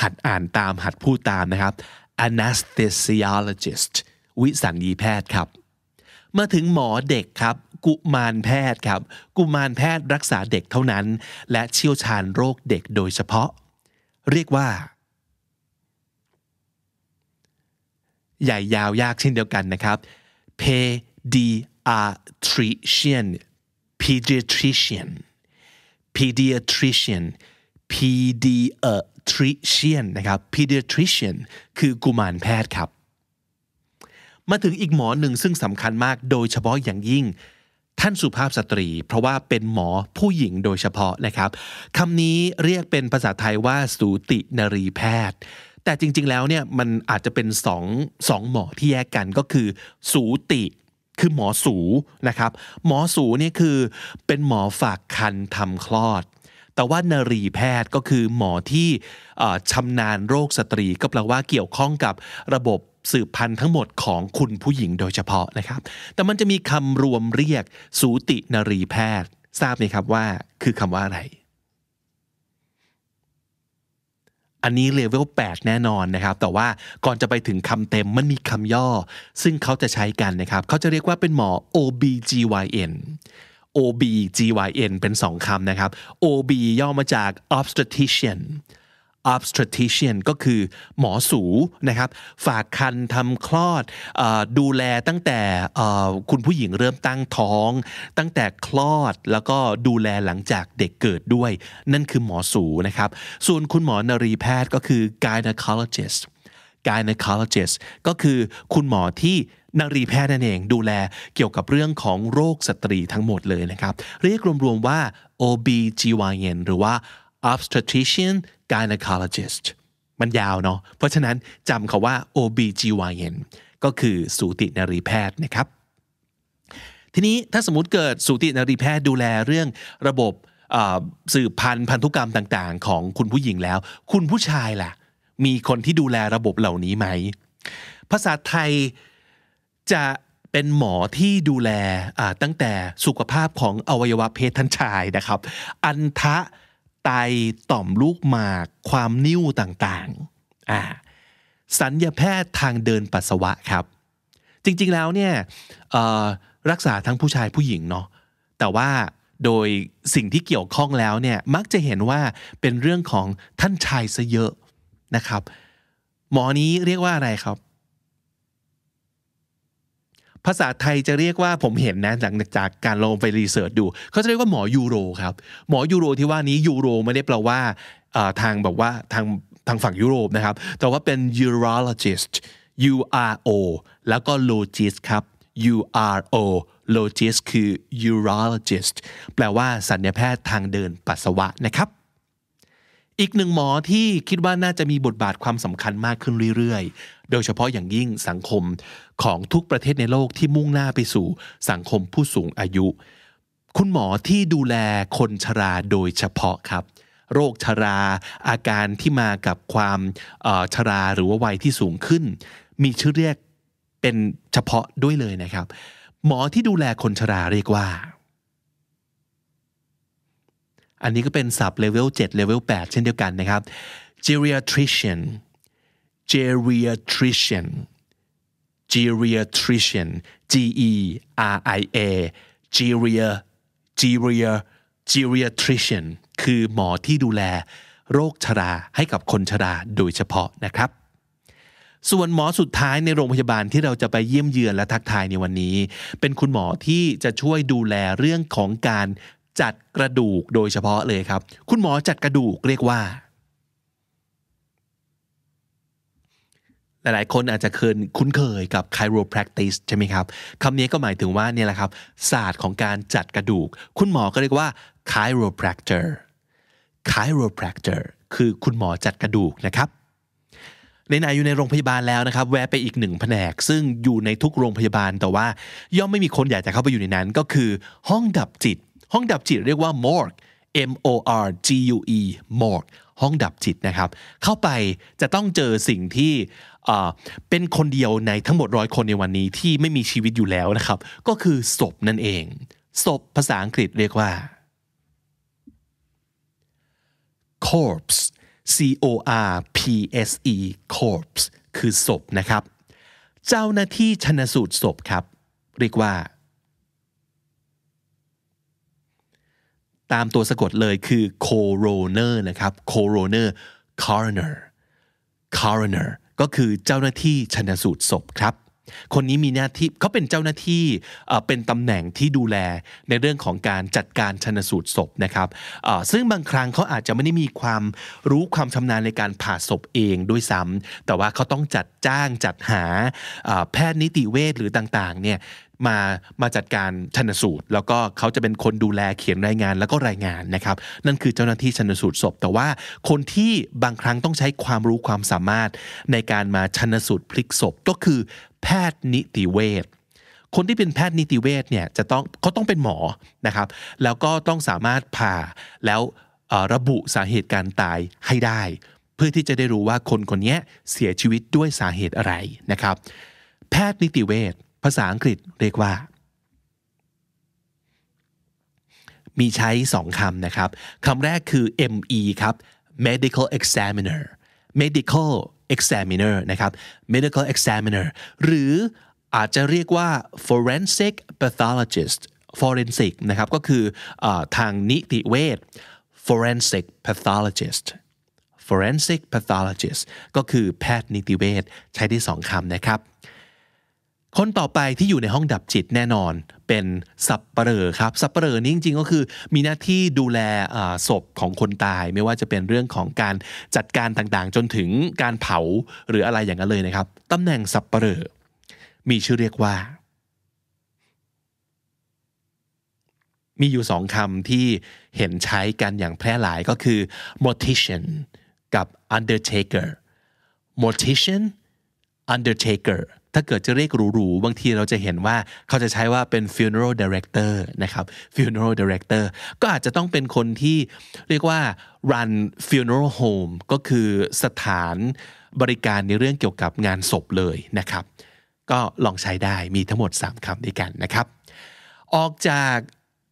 หัดอ่านตามหัดพูดตามนะครับ anesthesiologist วิสัญญีแพทย์ครับ มาถึงหมอเด็กครับ กุมารแพทย์ครับ กุมารแพทย์รักษาเด็กเท่านั้น และเชี่ยวชาญโรคเด็กโดยเฉพาะ เรียกว่าใหญ่ยาวยากเช่นเดียวกันนะครับ pediatrician pediatrician pediatrician pediatrician นะครับ pediatrician คือกุมารแพทย์ครับมาถึงอีกหมอหนึ่งซึ่งสำคัญมากโดยเฉพาะอย่างยิ่งท่านสุภาพสตรี เพราะว่าเป็นหมอผู้หญิงโดยเฉพาะนะครับคำนี้เรียกเป็นภาษาไทยว่าสูตินรีแพทย์แต่จริงๆ แล้วเนี่ยมันอาจจะเป็นสองสองหมอที่แยกกันก็คือ สูติคือหมอสูนะครับ หมอสูนี่คือเป็นหมอฝากคันทำคลอด แต่ว่านารีแพทย์ก็คือหมอที่ชำนาญโรคสตรี ก็แปลว่าเกี่ยวข้องกับระบบสืบพันธุ์ทั้งหมดของคุณผู้หญิงโดยเฉพาะนะครับ แต่มันจะมีคำรวมเรียกสูตินารีแพทย์ทราบไหมครับว่าคือคำว่าอะไรอันนี้เลเวล 8 แน่นอนนะครับ แต่ว่าก่อนจะไปถึงคำเต็ม มันมีคำย่อ ซึ่งเขาจะใช้กันนะครับ เขาจะเรียกว่าเป็นหมอ OBGYN OBGYN เป็น 2คำนะครับ OB ย่อมาจาก obstetrician obstetrician ก็คือหมอสูนะครับฝากคันทำคลอดอดูแลตั้งแต่คุณผู้หญิงเริ่มตั้งท้อง ตั้งแต่คลอดแล้วก็ดูแลหลังจากเด็กเกิดด้วย นั่นคือหมอสูนะครับส่วนคุณหมอนรีแพทย์ก็คือ gynecologist gynecologist ก็คือคุณหมอที่นรีแพทย์นั่นเองดูแลเกี่ยวกับเรื่องของโรคสตรีทั้งหมดเลยนะครับเรียกรวมๆว่า OBGYN หรือว่า obstetrician gynecologist มันยาวเนาะเพราะฉะนั้นจำคาว่า OBGYN ก็คือสูตินรีแพทย์นะครับ ทีนี้ถ้าสมมติเกิดสูตินรีแพทย์ ดูแลเรื่องระบบสืบพันธุ์พันธุกรรมต่างๆ ของคุณผู้หญิงแล้ว คุณผู้ชายล่ะมีคนที่ดูแลระบบเหล่านี้ไหม ภาษาไทยจะเป็นหมอที่ดูแลตั้งแต่สุขภาพของอวัยวะเพศทั้งชายนะครับ อันทะไตต่อมลูกหมากความนิ่วต่างๆอ่าสัญญาแพทย์ทางเดินปัสสาวะครับ จริงๆ แล้วเนี่ยรักษาทั้งผู้ชายผู้หญิงเนาะแต่ว่าโดยสิ่งที่เกี่ยวข้องแล้วเนี่ยมักจะเห็นว่าเป็นเรื่องของท่านชายซะเยอะนะครับ หมอนี้เรียกว่าอะไรครับภาษาไทยจะเรียกว่าผมเห็นนะหลังจากการลงไปรีเสิร์ชดู เขาจะเรียกว่าหมอยูโรครับ หมอยูโรที่ว่านี้ ยูโรไม่ได้แปลว่าทางแบบว่าทางทางฝั่งยุโรปนะครับ แต่ว่าเป็น urologist U R O แล้วก็ logist ครับ U R O logist คือ urologist แปลว่าสัญญแพทย์ทางเดินปัสสาวะนะครับ อีกหนึ่งหมอที่คิดว่าน่าจะมีบทบาทความสำคัญมากขึ้นเรื่อยๆ โดยเฉพาะอย่างยิ่งสังคมของทุกประเทศในโลกที่มุ่งหน้าไปสู่สังคมผู้สูงอายุ คุณหมอที่ดูแลคนชราโดยเฉพาะครับ โรคชราอาการที่มากับความชราหรือว่าวัยที่สูงขึ้น มีชื่อเรียกเป็นเฉพาะด้วยเลยนะครับ หมอที่ดูแลคนชราเรียกว่า อันนี้ก็เป็นสับเลเวล7เลเวล8เช่นเดียวกันนะครับ geriatrician geriatrician geriatrician G E R I A geria geria geriatrician คือหมอที่ดูแล โรคชราให้กับคนชราโดยเฉพาะนะครับ ส่วนหมอสุดท้ายในโรงพยาบาลที่เราจะไปเยี่ยมเยือนและทักทายในวันนี้ เป็นคุณหมอที่จะช่วยดูแลเรื่องของการจัดกระดูกโดยเฉพาะเลยครับ คุณหมอจัดกระดูกเรียกว่าแต่หลายคนอาจจะเคยคุ้นเคยกับ chiropractic ใช่ไหมครับ คำนี้ก็หมายถึงว่าเนี่ยแหละครับศาสตร์ของการจัดกระดูก คุณหมอก็เรียกว่า chiropractor chiropractor คือคุณหมอจัดกระดูกนะครับ ในนอยู่ในโรงพยาบาลแล้วนะครับแวะไปอีกหนึ่งแผนกซึ่งอยู่ในทุกโรงพยาบาลแต่ว่า ย่อมไม่มีคนอยากจะเข้าไปอยู่ในนั้นก็คือห้องดับจิต ห้องดับจิต เรียกว่า morgue M O R G U E morgue ห้องดับจิตนะครับเข้าไปจะต้องเจอสิ่งที่เป็นคนเดียวในทั้งหมดร้อยคนในวันนี้ที่ไม่มีชีวิตอยู่แล้วนะครับก็คือศพนั่นเองศพภาษาอังกฤษเรียกว่า corpse c o r p s e corpse คือศพนะครับเจ้าหน้าที่ชนสูตรศพครับเรียกว่า ตามตัวสะกดเลยคือ coroner นะครับ coroner coroner coroner ก็คือเจ้าหน้าที่ชนสูตรศพครับ คนนี้มีหน้าที่เขาเป็นเจ้าหน้าที่เป็นตำแหน่งที่ดูแลในเรื่องของการจัดการชนสูตรศพนะครับ ซึ่งบางครั้งเขาอาจจะไม่ได้มีความรู้ความชำนาญในการผ่าศพเองด้วยซ้ำแต่ว่าเขาต้องจัดจ้างจัดหาแพทย์นิติเวชหรือต่างๆ เนี่ยมามาจัดการชันสูตรแล้วก็เขาจะเป็นคนดูแลเขียนรายงานแล้วก็รายงานนะครับ นั่นคือเจ้าหน้าที่ชันสูตรศพแต่ว่าคนที่บางครั้งต้องใช้ความรู้ความสามารถในการมาชันสูตรพลิกศพก็คือ แพทย์นิติเวชคนที่เป็นแพทย์นิติเวชเนี่ยจะต้องเขาต้องเป็นหมอนะครับ แล้วก็ต้องสามารถผ่าแล้วระบุสาเหตุการตายให้ได้ เพื่อที่จะได้รู้ว่าคนคนนี้เสียชีวิตด้วยสาเหตุอะไรนะครับ แพทย์นิติเวชภาษาอังกฤษเรียกว่า มีใช้สองคำนะครับคำแรกคือ ME ครับ medical examiner medical examiner นะครับ medical examiner หรืออาจจะเรียกว่า forensic pathologist forensic นะครับ ก็คืออทางนิติเวช forensic pathologist forensic pathologist ก็คือ แพทย์นิติเวชใช้ได้สองคำนะครับคนต่อไปที่อยู่ในห้องดับจิตแน่นอนเป็นสับปเปลอครับสับปเปลอนี่จริงๆ ก็คือ มีหน้าที่ดูแลศพของคนตาย ไม่ว่าจะเป็นเรื่องของการจัดการต่างๆ จนถึงการเผาหรืออะไรอย่างนั้นเลยนะครับตำแหน่งสับปเปลอมีชื่อเรียกว่า มีอยู่สองคำที่เห็นใช้กันอย่างแพร่หลายก็คือ mortician กับ undertaker mortician undertaker ถ้าเกิดจะเรียกหรูๆ บางทีเราจะเห็นว่าเขาจะใช้ว่าเป็น funeral director นะครับ funeral director ก็อาจจะต้องเป็นคนที่เรียกว่า run funeral home ก็คือสถานบริการในเรื่องเกี่ยวกับงานศพเลยนะครับ ก็ลองใช้ได้มีทั้งหมด 3คำด้วยกันนะครับ ออกจาก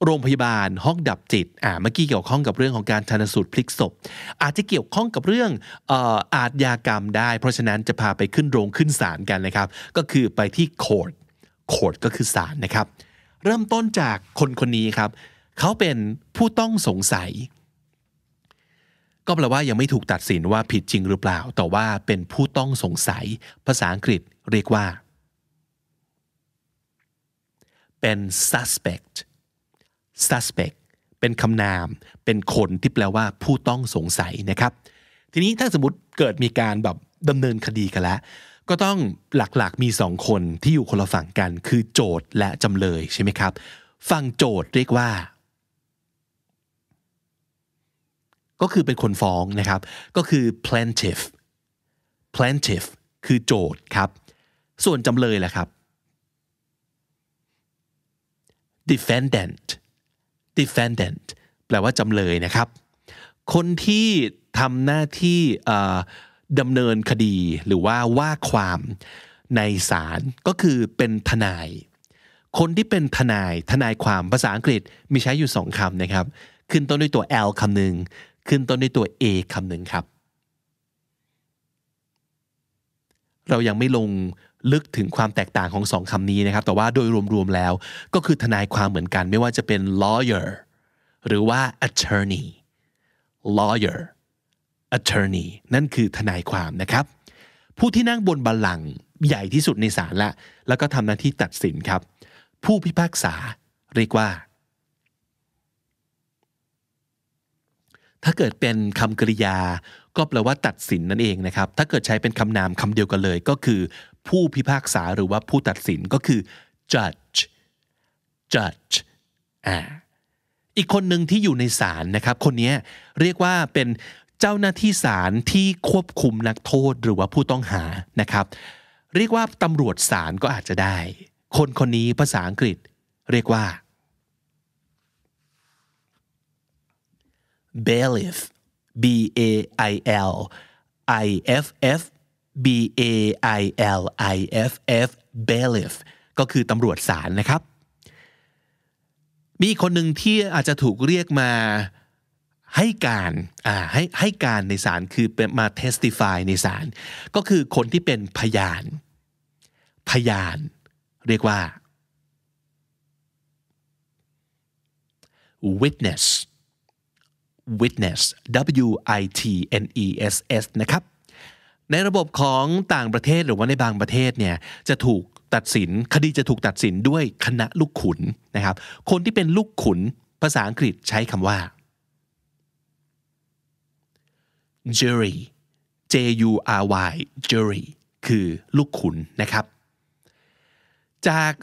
โรงพยาบาลห้องดับจิต อ่า เมื่อกี้เกี่ยวข้องกับเรื่องของการชันสูตรพลิกศพ อาจจะเกี่ยวข้องกับเรื่องอออาทยากรรมได้ เพราะฉะนั้นจะพาไปขึ้นโรงขึ้นศาลกันนะครับ ก็คือไปที่ โคด โคดก็คือศาลนะครับ เริ่มต้นจากคนคนนี้ครับเขาเป็นผู้ต้องสงสัย ก็แปลว่ายังไม่ถูกตัดสินว่าผิดจริงหรือเปล่า แต่ว่าเป็นผู้ต้องสงสัย ภาษาอังกฤษเรียกว่า เป็น suspect suspect เป็นคำนามเป็นคนที่แปลว่าผู้ต้องสงสัยนะครับ ทีนี้ถ้าสมมติเกิดมีการแบบดำเนินคดีกันแล้วก็ต้องหลัก ๆมีสองคนที่อยู่คนละฝั่งกันคือโจทย์และจำเลยใช่ไหมครับฝั่งโจทย์เรียกว่า ก็คือเป็นคนฟ้องนะครับ ก็คือ plaintiff plaintiff คือโจทย์ครับ ส่วนจำเลยแหละครับ defendant defendant แปลว่าจำเลยนะครับ คนที่ทำหน้าที่ดำเนินคดีหรือว่าว่าความในศาลก็คือเป็นทนาย คนที่เป็นทนายทนายความภาษาอังกฤษมีใช้อยู่สองคำนะครับ ขึ้นต้นด้วยตัว L คำหนึ่งขึ้นต้นด้วยตัว A คำหนึ่งครับ เรายังไม่ลงลึกถึงความแตกต่างของสองคำนี้นะครับ แต่ว่าโดยรวมๆแล้วก็คือทนายความเหมือนกันไม่ว่าจะเป็น lawyer หรือว่า attorney lawyer attorney นั่นคือทนายความนะครับ ผู้ที่นั่งบนบัลลังก์ใหญ่ที่สุดในศาลละแล้วก็ทำหน้าที่ตัดสินครับ ผู้พิพากษาเรียกว่า ถ้าเกิดเป็นคำกริยา ก็แปลว่าตัดสินนั่นเองนะครับถ้าเกิดใช้เป็นคำนามคำเดียวกันเลยก็คือผู้พิพากษาหรือว่าผู้ตัดสินก็คือ judge judge อ่าอีกคนหนึ่งที่อยู่ในศาลนะครับคนนี้เรียกว่าเป็นเจ้าหน้าที่ศาลที่ควบคุมนักโทษหรือว่าผู้ต้องหานะครับ เรียกว่าตำรวจศาลก็อาจจะได้ คนคนนี้ภาษาอังกฤษเรียกว่า bailiff b a i l i f f B A I L I F F bailiff ก็คือตำรวจศาลนะครับ มีคนหนึ่งที่อาจจะถูกเรียกมาให้การ อ่า ให้ให้การในศาล คือมา testify ในศาล ก็คือคนที่เป็นพยาน พยาน เรียกว่า witness witness w i t n e s s นะครับในระบบของต่างประเทศหรือว่าในบางประเทศเนี่ยจะถูกตัดสินคดีจะถูกตัดสินด้วยคณะลูกขุนนะครับ คนที่เป็นลูกขุนภาษาอังกฤษใช้คำว่า jury J U R Y jury คือลูกขุนนะครับ จาก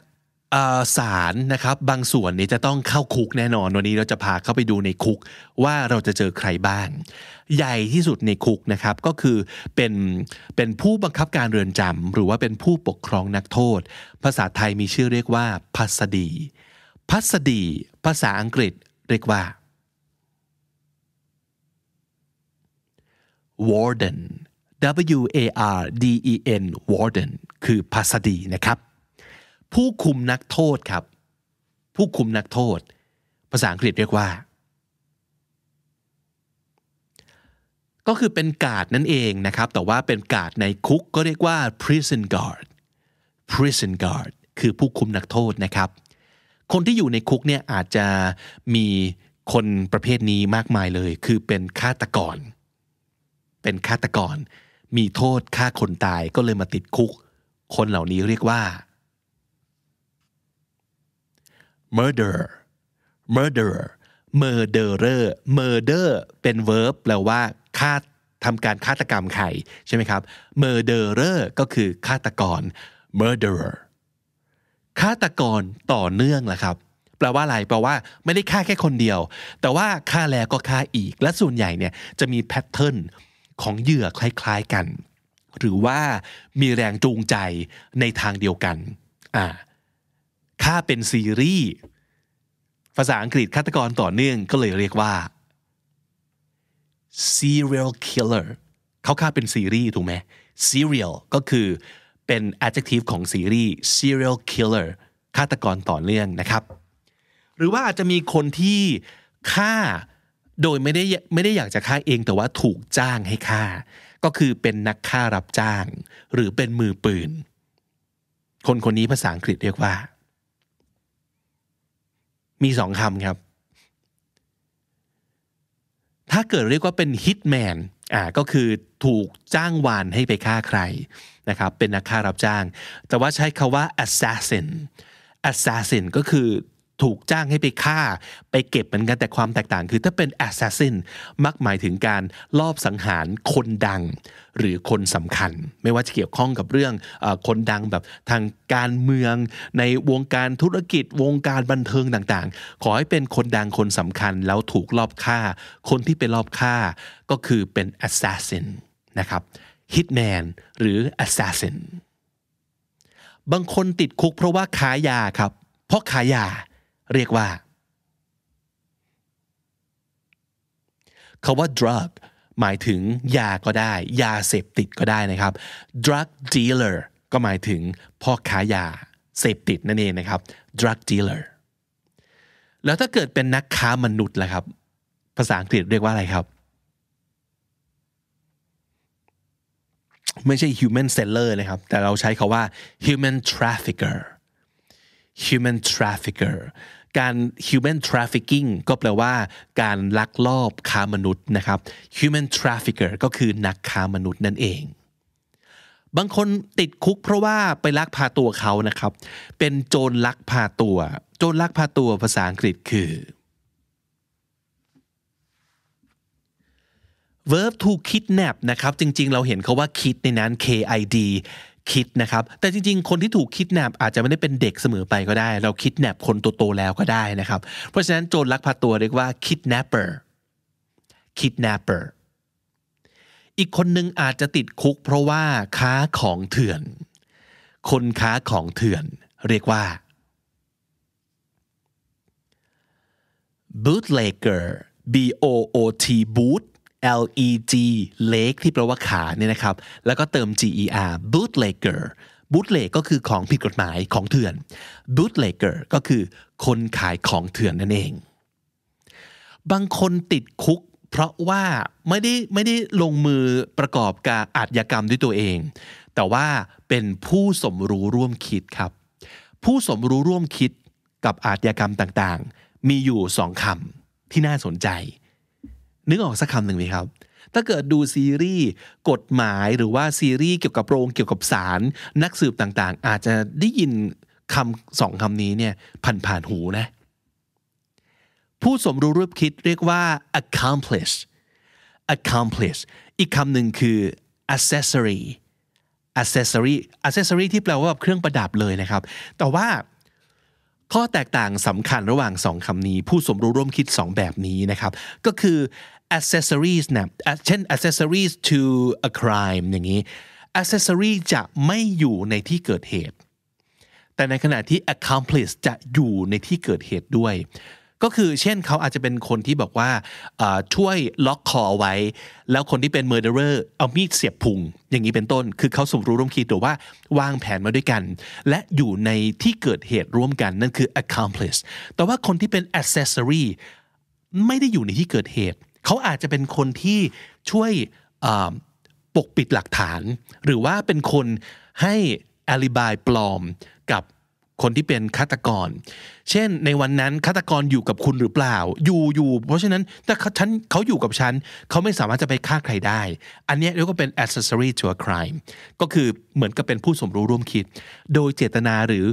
สารนะครับบางส่วนนี้จะต้องเข้าคุกแน่นอน วันนี้เราจะพาเข้าไปดูในคุกว่าเราจะเจอใครบ้าง ใหญ่ที่สุดในคุกนะครับก็คือเป็นเป็นผู้บังคับการเรือนจำหรือว่าเป็นผู้ปกครองนักโทษ ภาษาไทยมีชื่อเรียกว่า พัสดี พัสดี ภาษาอังกฤษเรียกว่า warden w a r d e n warden คือพัสดีนะครับผู้คุมนักโทษครับ ผู้คุมนักโทษ ภาษาอังกฤษเรียกว่า ก็คือเป็นกาดนั่นเองนะครับ แต่ว่าเป็นกาดในคุกก็เรียกว่า prison guard prison guard คือผู้คุมนักโทษนะครับ คนที่อยู่ในคุกเนี่ยอาจจะมีคนประเภทนี้มากมายเลย คือเป็นฆาตกรเป็นฆาตกรมีโทษฆ่าคนตายก็เลยมาติดคุก คนเหล่านี้เรียกว่า murder murderer murderer murder เป็น verb แปลว่าฆ่าทำการฆาตกรรมใครใช่ไหมครับ murderer ก็คือฆาตกร murderer ฆาตกรต่อเนื่องแหละครับ แปลว่าอะไร แปลว่า ไม่ได้ฆ่าแค่คนเดียว แต่ว่าฆ่าแล้วก็ฆ่าอีก และส่วนใหญ่เนี่ยจะมีแพทเทิร์นของเหยื่อคล้ายๆกัน หรือว่า มีแรงจูงใจในทางเดียวกัน อ่าถ้าเป็นซีรีส์ภาษาอังกฤษฆาตกรต่อเนื่องก็เลยเรียกว่า serial killer เขาฆ่าเป็นซีรีส์ถูกไหม serial ก็คือเป็น adjective ของซีรีส์ serial killer ฆาตกรต่อเนื่องนะครับ หรือว่าอาจจะมีคนที่ฆ่าโดยไม่ได้ไม่ได้อยากจะฆ่าเองแต่ว่าถูกจ้างให้ฆ่า ก็คือเป็นนักฆ่ารับจ้าง หรือเป็นมือปืน คนคนนี้ภาษาอังกฤษเรียกว่ามีสองคำครับ ถ้าเกิดเรียกว่าเป็นฮิตแมน อ่า ก็คือถูกจ้างวานให้ไปฆ่าใครนะครับ เป็นนักฆ่ารับจ้าง แต่ว่าใช้คาว่า assassin assassin ก็คือถูกจ้างให้ไปฆ่าไปเก็บเหมือนกันแต่ความแตกต่าง คือถ้าเป็น assassin มักหมายถึงการลอบสังหารคนดังหรือคนสำคัญ ไม่ว่าจะเกี่ยวข้องกับเรื่องคนดังแบบทางการเมืองในวงการธุรกิจวงการบันเทิงต่างๆ ขอให้เป็นคนดังคนสำคัญแล้วถูกลอบฆ่า คนที่ไปลอบฆ่าก็คือเป็น assassin นะครับ hitman หรือ assassin บางคนติดคุก เพราะว่าขายยาครับเพราะขายยาเรียกว่าคาว่า drug หมายถึงยาก็ได้ ยาเสพติดก็ได้นะครับ drug dealer ก็หมายถึงพ่อค้ายา เสพติดนั่นเองนะครับ drug dealer แล้วถ้าเกิดเป็นนักค้ามนุษย์ล่ะครับภาษาอังกฤษ เรียกว่าอะไรครับ ไม่ใช่ human seller นะครับ แต่เราใช้คาว่า human trafficker human trafficker การ human trafficking ก็แปลว่าการลักลอบค้ามนุษย์นะครับ human trafficker ก็คือนักค้ามนุษย์นั่นเอง บางคนติดคุกเพราะว่าไปลักพาตัวเขานะครับ เป็นโจรลักพาตัว โจรลักพาตัวภาษาอังกฤษคือ verb to kidnap นะครับ จริงๆ เราเห็นเขาว่า kid ในนั้น k i d คิดนะครับแต่จริงๆ คนที่ถูกคิดแนบอาจจะไม่ได้เป็นเด็กเสมอไปก็ได้ เราคิดแนบคนโตๆแล้วก็ได้นะครับเพราะฉะนั้นโจรลักพาตัวเรียกว่าคิดแนปเปอร์คิดแนปเปอร์อีกคนหนึ่งอาจจะติดคุก เพราะว่าค้าของเถื่อน คนค้าของเถื่อน เรียกว่า bootlegger b o o t boot L E G leg ที่แปลว่าขาเนี่ยนะครับ แล้วก็เติม G E R bootlegger bootleg ก็คือของผิดกฎหมายของเถื่อน bootlegger ก็คือ คนขายของเถื่อนนั่นเอง บางคนติดคุก เพราะว่าไม่ได้ไม่ได้ลงมือประกอบการอาชญากรรมด้วยตัวเอง แต่ว่าเป็นผู้สมรู้ร่วมคิดครับ ผู้สมรู้ร่วมคิดกับอาชญากรรมต่างๆ มีอยู่สองคำที่น่าสนใจนึกออกสักคำหนึ่งไหมครับ ถ้าเกิดดูซีรีส์กฎหมายหรือว่าซีรีส์เกี่ยวกับโรงเกี่ยวกับศาลนักสืบต่างๆ อาจจะได้ยินคำสองคำนี้เนี่ยผ่านๆหู นะ ผู้สมรู้ร่วมคิดเรียกว่า accomplish accomplish อีกคำหนึ่งคือ accessory accessory accessory ที่แปลว่าเครื่องประดับเลยนะครับ แต่ว่าข้อแตกต่างสำคัญระหว่างสองคำนี้ ผู้สมรู้ร่วมคิดสองแบบนี้นะครับ ก็คือ accessories นะ เช่น accessories to a crime อย่างนี้ accessory จะไม่อยู่ในที่เกิดเหตุ แต่ในขณะที่ accomplice จะอยู่ในที่เกิดเหตุด้วยก็คือเช่นเขาอาจจะเป็นคนที่บอกว่าช่วยล็อกคอไว้ แล้วคนที่เป็นเมอร์เดอร์เอามีดเสียบพุง อย่างนี้เป็นต้น คือเขาสมรู้ร่วมคิดหรือว่าวางแผนมาด้วยกัน และอยู่ในที่เกิดเหตุร่วมกันนั่นคือ accomplice แต่ว่าคนที่เป็น accessory ไม่ได้อยู่ในที่เกิดเหตุ เขาอาจจะเป็นคนที่ช่วยปกปิดหลักฐาน หรือว่าเป็นคนให้อลิบายปลอมกับคนที่เป็นฆาตกร เช่น ในวันนั้นฆาตกรอยู่กับคุณหรือเปล่า อยู่อยู่ เพราะฉะนั้นถ้าฉันเขาอยู่กับฉัน เขาไม่สามารถจะไปฆ่าใครได้ อันนี้เรียกว่าเป็น accessory to a crime ก็คือเหมือนกับเป็นผู้สมรู้ร่วมคิด โดยเจตนาหรือ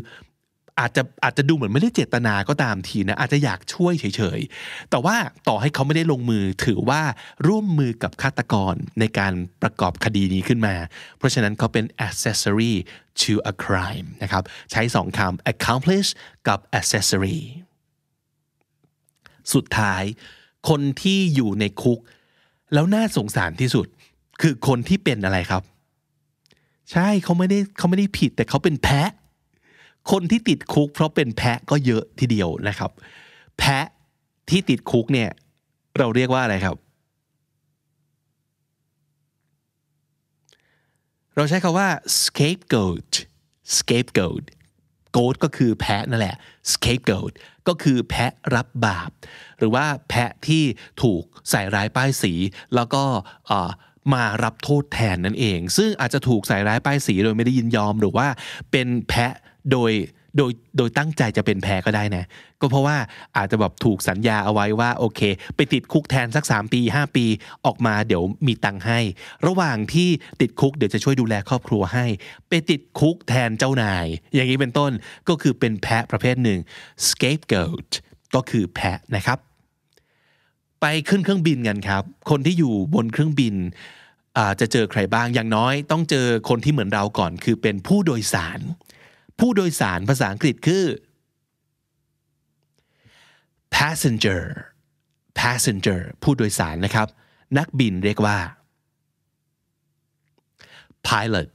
อาจจะอาจจะดูเหมือนไม่ได้เจตนาก็ตามทีนะ อาจจะอยากช่วยเฉยๆ แต่ว่าต่อให้เขาไม่ได้ลงมือถือว่าร่วมมือกับฆาตกรในการประกอบคดีนี้ขึ้นมา เพราะฉะนั้นเขาเป็น accessory to a crime นะครับ ใช้สองคำ accomplish กับ accessory สุดท้าย คนที่อยู่ในคุก แล้วน่าสงสารที่สุดคือคนที่เป็นอะไรครับ ใช่เขาไม่ได้เขาไม่ได้ผิดแต่เขาเป็นแพะ คนที่ติดคุก เพราะเป็นแพะก็เยอะทีเดียวนะครับ แพะที่ติดคุกเนี่ยเราเรียกว่าอะไรครับเราใช้คาว่า scapegoat scapegoat goat ก็คือแพะนั่นแหละ scapegoat ก็คือแพะรับบาป หรือว่าแพะที่ถูกใส่ร้ายป้ายสี แล้วก็มารับโทษแทนนั่นเอง ซึ่งอาจจะถูกใส่ร้ายป้ายสีโดยไม่ได้ยินยอมหรือว่าเป็นแพะโดยโดยโดยตั้งใจจะเป็นแพ้ก็ได้นะ ก็เพราะว่าอาจจะแบบถูกสัญญาเอาไว้ว่าโอเค ไปติดคุกแทนสัก 3 ปี 5 ปีออกมาเดี๋ยวมีตังให้ ระหว่างที่ติดคุกเดี๋ยวจะช่วยดูแลครอบครัวให้ ไปติดคุกแทนเจ้านาย อย่างนี้เป็นต้นก็คือเป็นแพะประเภทหนึ่ง scapegoat ก็คือแพะนะครับ ไปขึ้นเครื่องบินกันครับ คนที่อยู่บนเครื่องบินจะเจอใครบ้างอย่างน้อย ต้องเจอคนที่เหมือนเราก่อน คือเป็นผู้โดยสารผู้โดยสารภาษาอังกฤษคือ passenger passenger ผู้โดยสารนะครับ นักบินเรียกว่า pilot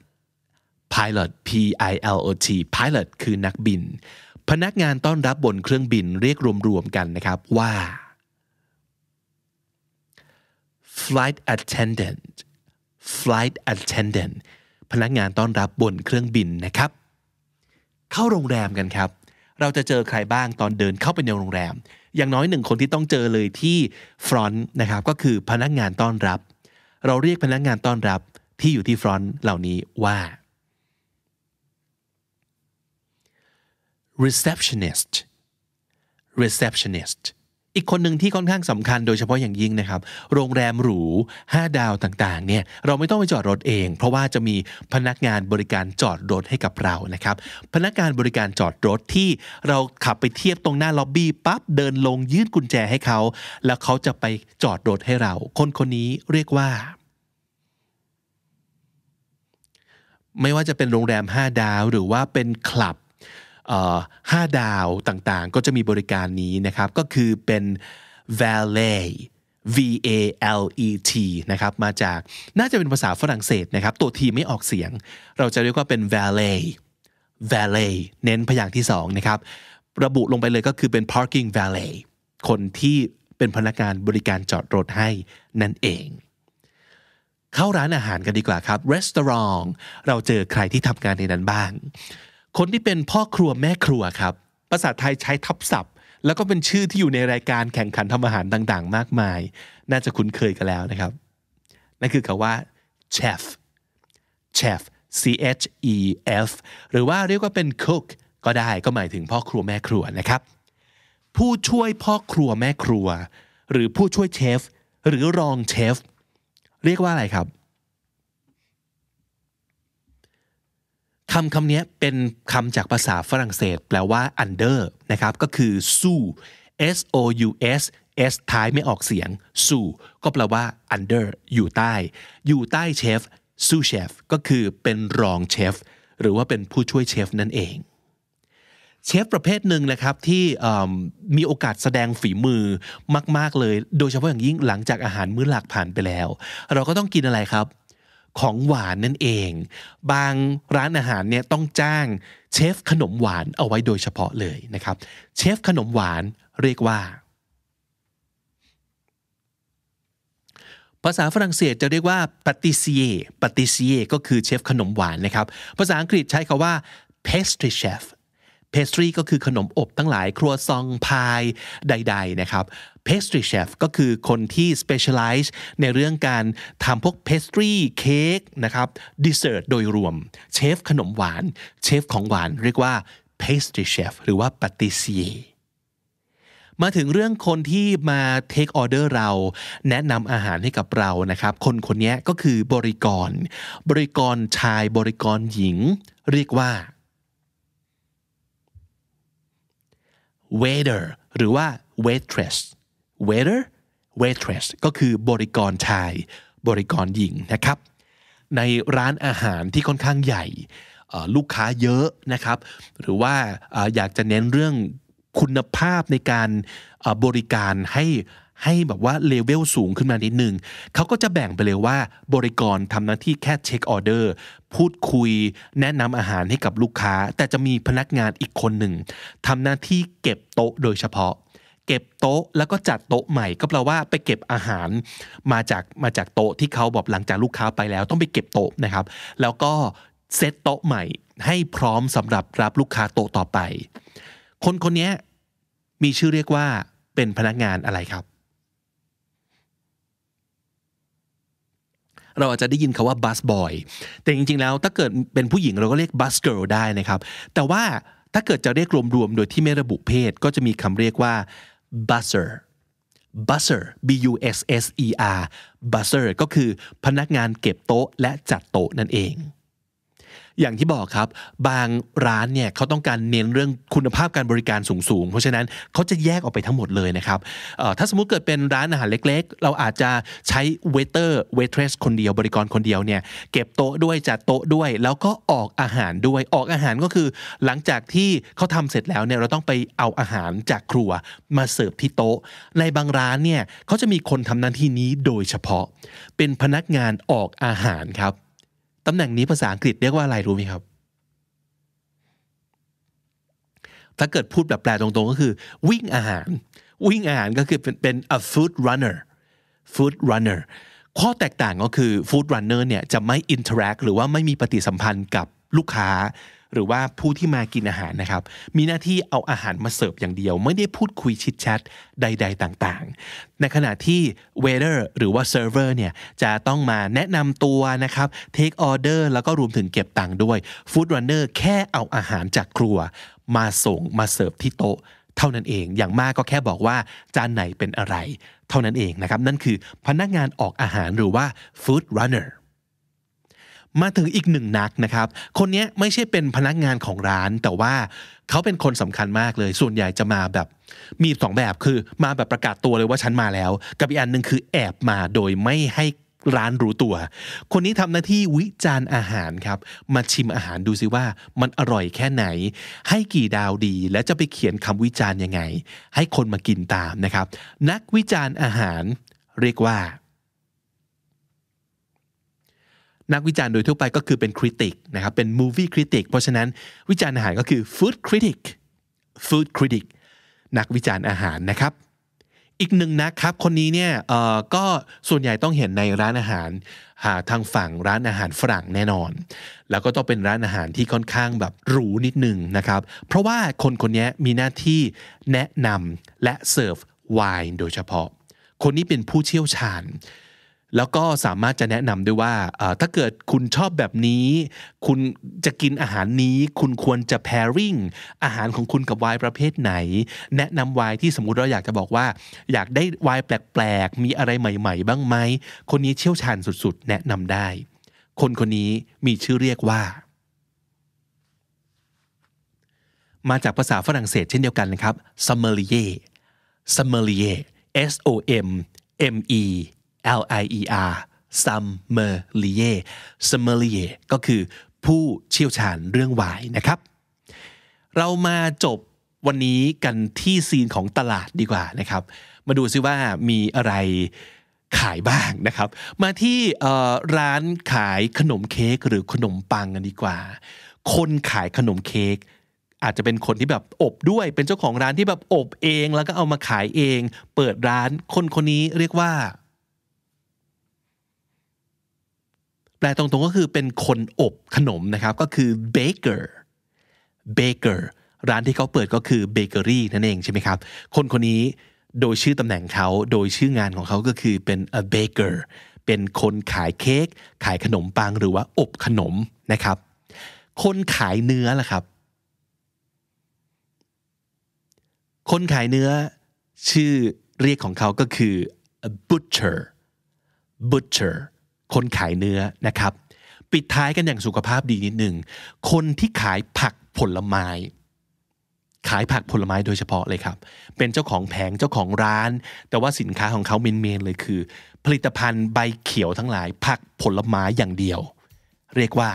pilot p i l o t pilot คือนักบิน พนักงานต้อนรับบนเครื่องบินเรียกรวมๆกันนะครับว่า flight attendant flight attendant พนักงานต้อนรับบนเครื่องบินนะครับเข้าโรงแรมกันครับ เราจะเจอใครบ้างตอนเดินเข้าไปในโรงแรม อย่างน้อยหนึ่งคนที่ต้องเจอเลยที่ฟรอนต์นะครับ ก็คือพนักงานต้อนรับ เราเรียกพนักงานต้อนรับที่อยู่ที่ฟรอนต์เหล่านี้ว่า receptionist receptionist อีกคนหนึ่งที่ค่อนข้างสำคัญโดยเฉพาะอย่างยิ่งนะครับ โรงแรมหรู5 ดาวต่าง ๆเนี่ยเราไม่ต้องไปจอดรถเอง เพราะว่าจะมีพนักงานบริการจอดรถให้กับเรานะครับ พนักงานบริการจอดรถที่เราขับไปเทียบตรงหน้าล็อบบี้ปั๊บเดินลงยื่นกุญแจให้เขาแล้วเขาจะไปจอดรถให้เราคนคนนี้เรียกว่า ไม่ว่าจะเป็นโรงแรม 5 ดาวหรือว่าเป็นคลับห้าดาวต่างๆ ก็จะมีบริการนี้นะครับก็คือเป็น valet V A L E T นะครับมาจากน่าจะเป็นภาษาฝรั่งเศสนะครับตัวทีไม่ออกเสียง เราจะเรียกว่าเป็น valet valet เน้นพยางค์ที่สองนะครับระบุลงไปเลยก็คือเป็น parking valet คนที่เป็นพนักงานบริการจอดรถให้นั่นเอง เข้าร้านอาหารกันดีกว่าครับ restaurant เราเจอใครที่ทำงานในนั้นบ้างคนที่เป็นพ่อครัวแม่ครัวครับ ภาษาไทยใช้ทับศัพท์แล้วก็เป็นชื่อที่อยู่ในรายการแข่งขันทำอาหารต่างๆ มากมาย น่าจะคุ้นเคยกันแล้วนะครับ นั่นคือคาว่า chef chef C H E F หรือว่าเรียกว่าเป็น cook ก็ได้ก็หมายถึงพ่อครัวแม่ครัวนะครับ ผู้ช่วยพ่อครัวแม่ครัว หรือผู้ช่วยเชฟหรือรองเชฟเรียกว่าอะไรครับคำคำนี้เป็นคำจากภาษาฝรั่งเศสแปลว่า under นะครับก็คือ sous s o u s s ท้ายไม่ออกเสียง sous ก็แปลว่า under อยู่ใต้ อยู่ใต้เชฟ sous chef ก็คือเป็นรองเชฟหรือว่าเป็นผู้ช่วยเชฟนั่นเองเชฟประเภทหนึ่งนะครับที่มีโอกาสแสดงฝีมือมาก ๆเลย โดยเฉพาะอย่างยิ่งหลังจากอาหารมื้อหลักผ่านไปแล้ว เราก็ต้องกินอะไรครับของหวานนั่นเอง บางร้านอาหารเนี่ยต้องจ้างเชฟขนมหวานเอาไว้โดยเฉพาะเลยนะครับเชฟขนมหวานเรียกว่า ภาษาฝรั่งเศสจะเรียกว่าปาติเซียปาติเซียก็คือเชฟขนมหวานนะครับ ภาษาอังกฤษใช้คาว่า pastry chef pastry ก็คือขนมอบทั้งหลายครัวซองพายใด ๆนะครับ pastry chef ก็คือคนที่ specialize ในเรื่องการทำพวก pastry เค้กนะครับ dessert โดยรวมเชฟขนมหวานเชฟของหวาน เรียกว่า pastry chef หรือว่า patissier มาถึงเรื่องคนที่มาเทคออเดอร์เราแนะนำอาหารให้กับเรานะครับ คนคนนี้ก็คือบริกร บริกรชายบริกรหญิง เรียกว่า waiter หรือว่า waitress waiter waitress ก็คือบริกรชายบริกรหญิงนะครับ ในร้านอาหารที่ค่อนข้างใหญ่ ลูกค้าเยอะนะครับ หรือว่าอยากจะเน้นเรื่องคุณภาพในการบริการใหให้แบบว่าเลเวลสูงขึ้นมานิดนึงเขาก็จะแบ่งไปเลยว่า บริกรทำหน้าที่แค่เช็คออเดอร์พูดคุยแนะนำอาหารให้กับลูกค้า แต่จะมีพนักงานอีกคนหนึ่งทำหน้าที่เก็บโต๊ะโดยเฉพาะ เก็บโต๊ะแล้วก็จัดโต๊ะใหม่ ก็แปลว่าไปเก็บอาหารมาจากมาจากโต๊ะที่เขาบอกหลังจากลูกค้าไปแล้ว ต้องไปเก็บโต๊ะนะครับ แล้วก็เซตโต๊ะใหม่ ให้พร้อมสำหรับรับลูกค้าโต๊ะต่อไป คนคนนี้มีชื่อเรียกว่าเป็นพนักงานอะไรครับเราอาจจะได้ยินคาว่าบัสบอยแต่จริงๆ แล้วถ้าเกิดเป็นผู้หญิงเราก็เรียกบัสเกิลได้นะครับ แต่ว่าถ้าเกิดจะเรียกรวมๆ โดยที่ไม่ระบุเพศก็จะมีคำเรียกว่า busser busser b u s s e r busser ก็คือพนักงานเก็บโต๊ะและจัดโต๊ะนั่นเองอย่างที่บอกครับ บางร้านเนี่ยเขาต้องการเน้นเรื่องคุณภาพการบริการสูงๆ เพราะฉะนั้นเขาจะแยกออกไปทั้งหมดเลยนะครับถ้าสมมุติเกิดเป็นร้านอาหารเล็กๆ เราอาจจะใช้เวเตอร์เวทเทรสคนเดียวบริกรคนเดียวเนี่ยเก็บโต๊ะด้วยจัดโต๊ะด้วย แล้วก็ออกอาหารด้วยออกอาหารก็คือ หลังจากที่เขาทำเสร็จแล้วเนี่ยเราต้องไปเอาอาหารจากครัวมาเสิร์ฟที่โต๊ะ ในบางร้านเนี่ยเขาจะมีคนทำหน้าที่นี้โดยเฉพาะเป็นพนักงานออกอาหารครับตำแหน่งนี้ ภาษาอังกฤษเรียกว่าอะไร รู้ไหมครับ ถ้าเกิดพูดแบบแปลตรงๆก็คือวิ่งอาหาร วิ่งอาหารก็คือเป็นเป็น a food runner food runner ข้อแตกต่างก็คือ food runner เนี่ยจะไม่ interact หรือว่าไม่มีปฏิสัมพันธ์กับลูกค้าหรือว่าผู้ที่มากินอาหารนะครับ มีหน้าที่เอาอาหารมาเสิร์ฟอย่างเดียว ไม่ได้พูดคุยชิดชัดใด ๆต่าง ๆ ในขณะที่เวเดอร์หรือว่าเซิร์ฟเวอร์เนี่ยจะต้องมาแนะนำตัวนะครับเทคออเดอร์แล้วก็รวมถึงเก็บตังค์ด้วยฟู้ดรันเนอร์แค่เอาอาหารจากครัว มาส่งมาเสิร์ฟที่โต๊ะ เท่านั้นเองอย่างมากก็แค่บอกว่าจานไหนเป็นอะไรเท่านั้นเองนะครับนั่นคือพนักงานออกอาหารหรือว่าฟู้ดรันเนอร์มาถึงอีกหนึ่งนักนะครับ คนนี้ไม่ใช่เป็นพนักงานของร้าน แต่ว่าเขาเป็นคนสำคัญมากเลย ส่วนใหญ่จะมาแบบ มีสองแบบคือ มาแบบประกาศตัวเลยว่าฉันมาแล้ว กับอีกอันหนึ่งคือแอบมาโดยไม่ให้ร้านรู้ตัว คนนี้ทำหน้าที่วิจารณ์อาหารครับ มาชิมอาหารดูซิว่า มันอร่อยแค่ไหน ให้กี่ดาวดี และจะไปเขียนคำวิจารณ์ยังไง ให้คนมากินตามนะครับ นักวิจารณ์อาหารเรียกว่านักวิจารณ์โดยทั่วไปก็คือเป็นคริติกนะครับเป็นมูวี่คริติกเพราะฉะนั้นวิจารณ์อาหารก็คือฟู้ดคริติกฟู้ดคริติกนักวิจารณ์อาหารนะครับ อีกหนึ่งนะครับคนนี้เนี่ยก็ส่วนใหญ่ต้องเห็นในร้านอาหารหาทางฝั่งร้านอาหารฝรั่งแน่นอน แล้วก็ต้องเป็นร้านอาหารที่ค่อนข้างแบบหรูนิดหนึ่งนะครับ เพราะว่าคนคนนี้มีหน้าที่แนะนำและเสิร์ฟไวน์โดยเฉพาะ คนนี้เป็นผู้เชี่ยวชาญแล้วก็สามารถจะแนะนำด้วยว่าถ้าเกิดคุณชอบแบบนี้ คุณจะกินอาหารนี้ คุณควรจะ pairing อาหารของคุณกับไวน์ประเภทไหน แนะนำไวน์ที่สมมติเราอยากจะบอกว่า อยากได้ไวน์แปลก ๆ มีอะไรใหม่ ๆ บ้างไหม คนนี้เชี่ยวชาญสุดๆ แนะนำได้ คนคนนี้มีชื่อเรียกว่า มาจากภาษาฝรั่งเศสเช่นเดียวกันนะครับ sommelier sommelier S O M M E L I E R sommelier sommelier ก็คือผู้เชี่ยวชาญเรื่องไวน์นะครับ เรามาจบวันนี้กันที่ซีนของตลาดดีกว่านะครับ มาดูซิว่ามีอะไรขายบ้างนะครับ มาที่ร้านขายขนมเค้กหรือขนมปังกันดีกว่า คนขายขนมเค้กอาจจะเป็นคนที่แบบอบด้วย เป็นเจ้าของร้านที่แบบอบเองแล้วก็เอามาขายเอง เปิดร้านคนคนนี้เรียกว่าลตรงๆก็คือเป็นคนอบขนมนะครับก็คือ baker baker ร้านที่เขาเปิดก็คือเบเกอรี่นั่นเองใช่ไหมครับคนคนนี้โดยชื่อตำแหน่งเขาโดยชื่องานของเขาก็คือเป็น a baker เป็นคนขายเค้กขายขนมปังหรือว่าอบขนมนะครับ คนขายเนื้อล่ะครับคนขายเนื้อชื่อเรียกของเขาก็คือ a butcher butcher คนขายเนื้อนะครับปิดท้ายกันอย่างสุขภาพดีนิดหนึ่งคนที่ขายผักผลไม้ ขายผักผลไม้โดยเฉพาะเลยครับเป็นเจ้าของแผงเจ้าของร้าน แต่ว่าสินค้าของเขาเมนเมนเลยคือ ผลิตภัณฑ์ใบเขียวทั้งหลายผักผลไม้อย่างเดียว เรียกว่า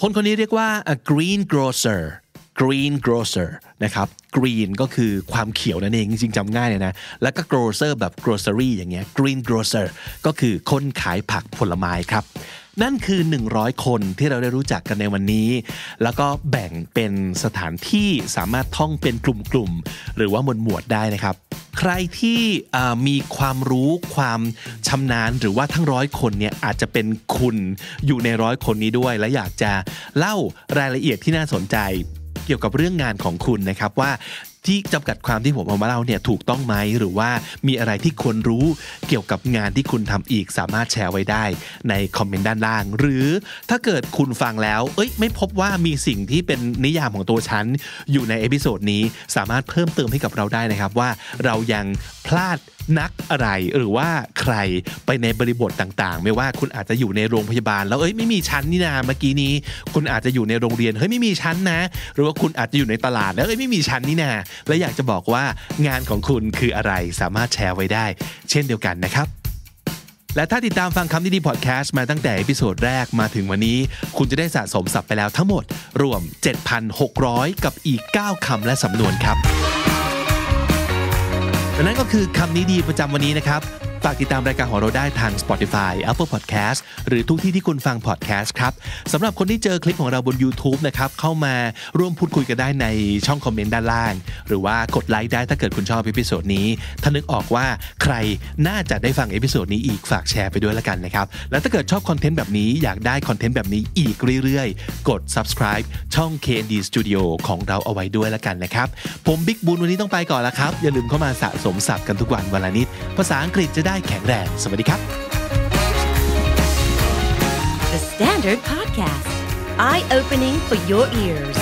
คนคนนี้เรียกว่า a green grocer green grocer นะครับ green ก็คือความเขียวนั่นเองจริงจำง่ายเลยนะแล้วก็ grocer แบบ grocery อย่างเงี้ย green grocer ก็คือคนขายผักผลไม้ครับ นั่นคือ 100 คนที่เราได้รู้จักกันในวันนี้ แล้วก็แบ่งเป็นสถานที่สามารถท่องเป็นกลุ่มๆ หรือว่าหมวดหมวดได้นะครับ ใครที่มีความรู้ความชำนาญหรือว่าทั้งร้อยคนเนี่ยอาจจะเป็นคุณอยู่ในร้อยคนนี้ด้วย และอยากจะเล่ารายละเอียดที่น่าสนใจเกี่ยวกับเรื่องงานของคุณนะครับว่าที่จำกัดความที่ผมเอามาเล่าเนี่ยถูกต้องไหมหรือว่ามีอะไรที่ควรรู้เกี่ยวกับงานที่คุณทำอีกสามารถแชร์ไว้ได้ในคอมเมนต์ด้านล่าง หรือถ้าเกิดคุณฟังแล้ว เอ้ย ไม่พบว่ามีสิ่งที่เป็นนิยามของตัวฉันอยู่ในเอพิโซดนี้ สามารถเพิ่มเติมให้กับเราได้นะครับว่าเรายังพลาดนักอะไรหรือว่าใครไปในบริบทต่าง ๆ ไม่ว่าคุณอาจจะอยู่ในโรงพยาบาลแล้วเอ้ยไม่มีชั้นนี่นาเมื่อกี้นี้คุณอาจจะอยู่ในโรงเรียนเฮ้ยไม่มีชั้นนะ หรือว่าคุณอาจจะอยู่ในตลาด แล้วเอ้ยไม่มีชั้นนี่นาและอยากจะบอกว่างานของคุณคืออะไรสามารถแชร์ไว้ได้เช่นเดียวกันนะครับ และถ้าติดตามฟังคำดีดีพอดแคสต์มาตั้งแต่เอพิโซดแรกมาถึงวันนี้ คุณจะได้สะสมศัพท์ไปแล้วทั้งหมด รวม 7,600 กับอีก 9คำและสำนวนครับและนั่นก็คือคำนี้ดีประจำวันนี้นะครับฝากติดตามรายการของเราได้ทาง Spotify Apple Podcast หรือทุกที่ที่คุณฟัง podcast ครับ สำหรับคนที่เจอคลิปของเราบน YouTube นะครับเข้ามาร่วมพูดคุยกันได้ในช่องคอมเมนต์ด้านล่าง หรือว่ากดไลค์ได้ถ้าเกิดคุณชอบเอพิโซดนี้ ถ้านึกออกว่าใครน่าจะได้ฟังเอพิโซดนี้อีกฝากแชร์ไปด้วยละกันนะครับ และถ้าเกิดชอบคอนเทนต์แบบนี้ อยากได้คอนเทนต์แบบนี้อีกเรื่อยๆ กด subscribe ช่อง KND Studio ของเราเอาไว้ด้วยละกันนะครับ ผมบิ๊กบุญวันนี้ต้องไปก่อนละครับ อย่าลืมเข้ามาสะสมศัพท์กันทุกวันวันละนิดภาษาอังกฤษจะได้ได้แข็งแรง The Standard Podcast Eye Opening for Your Ears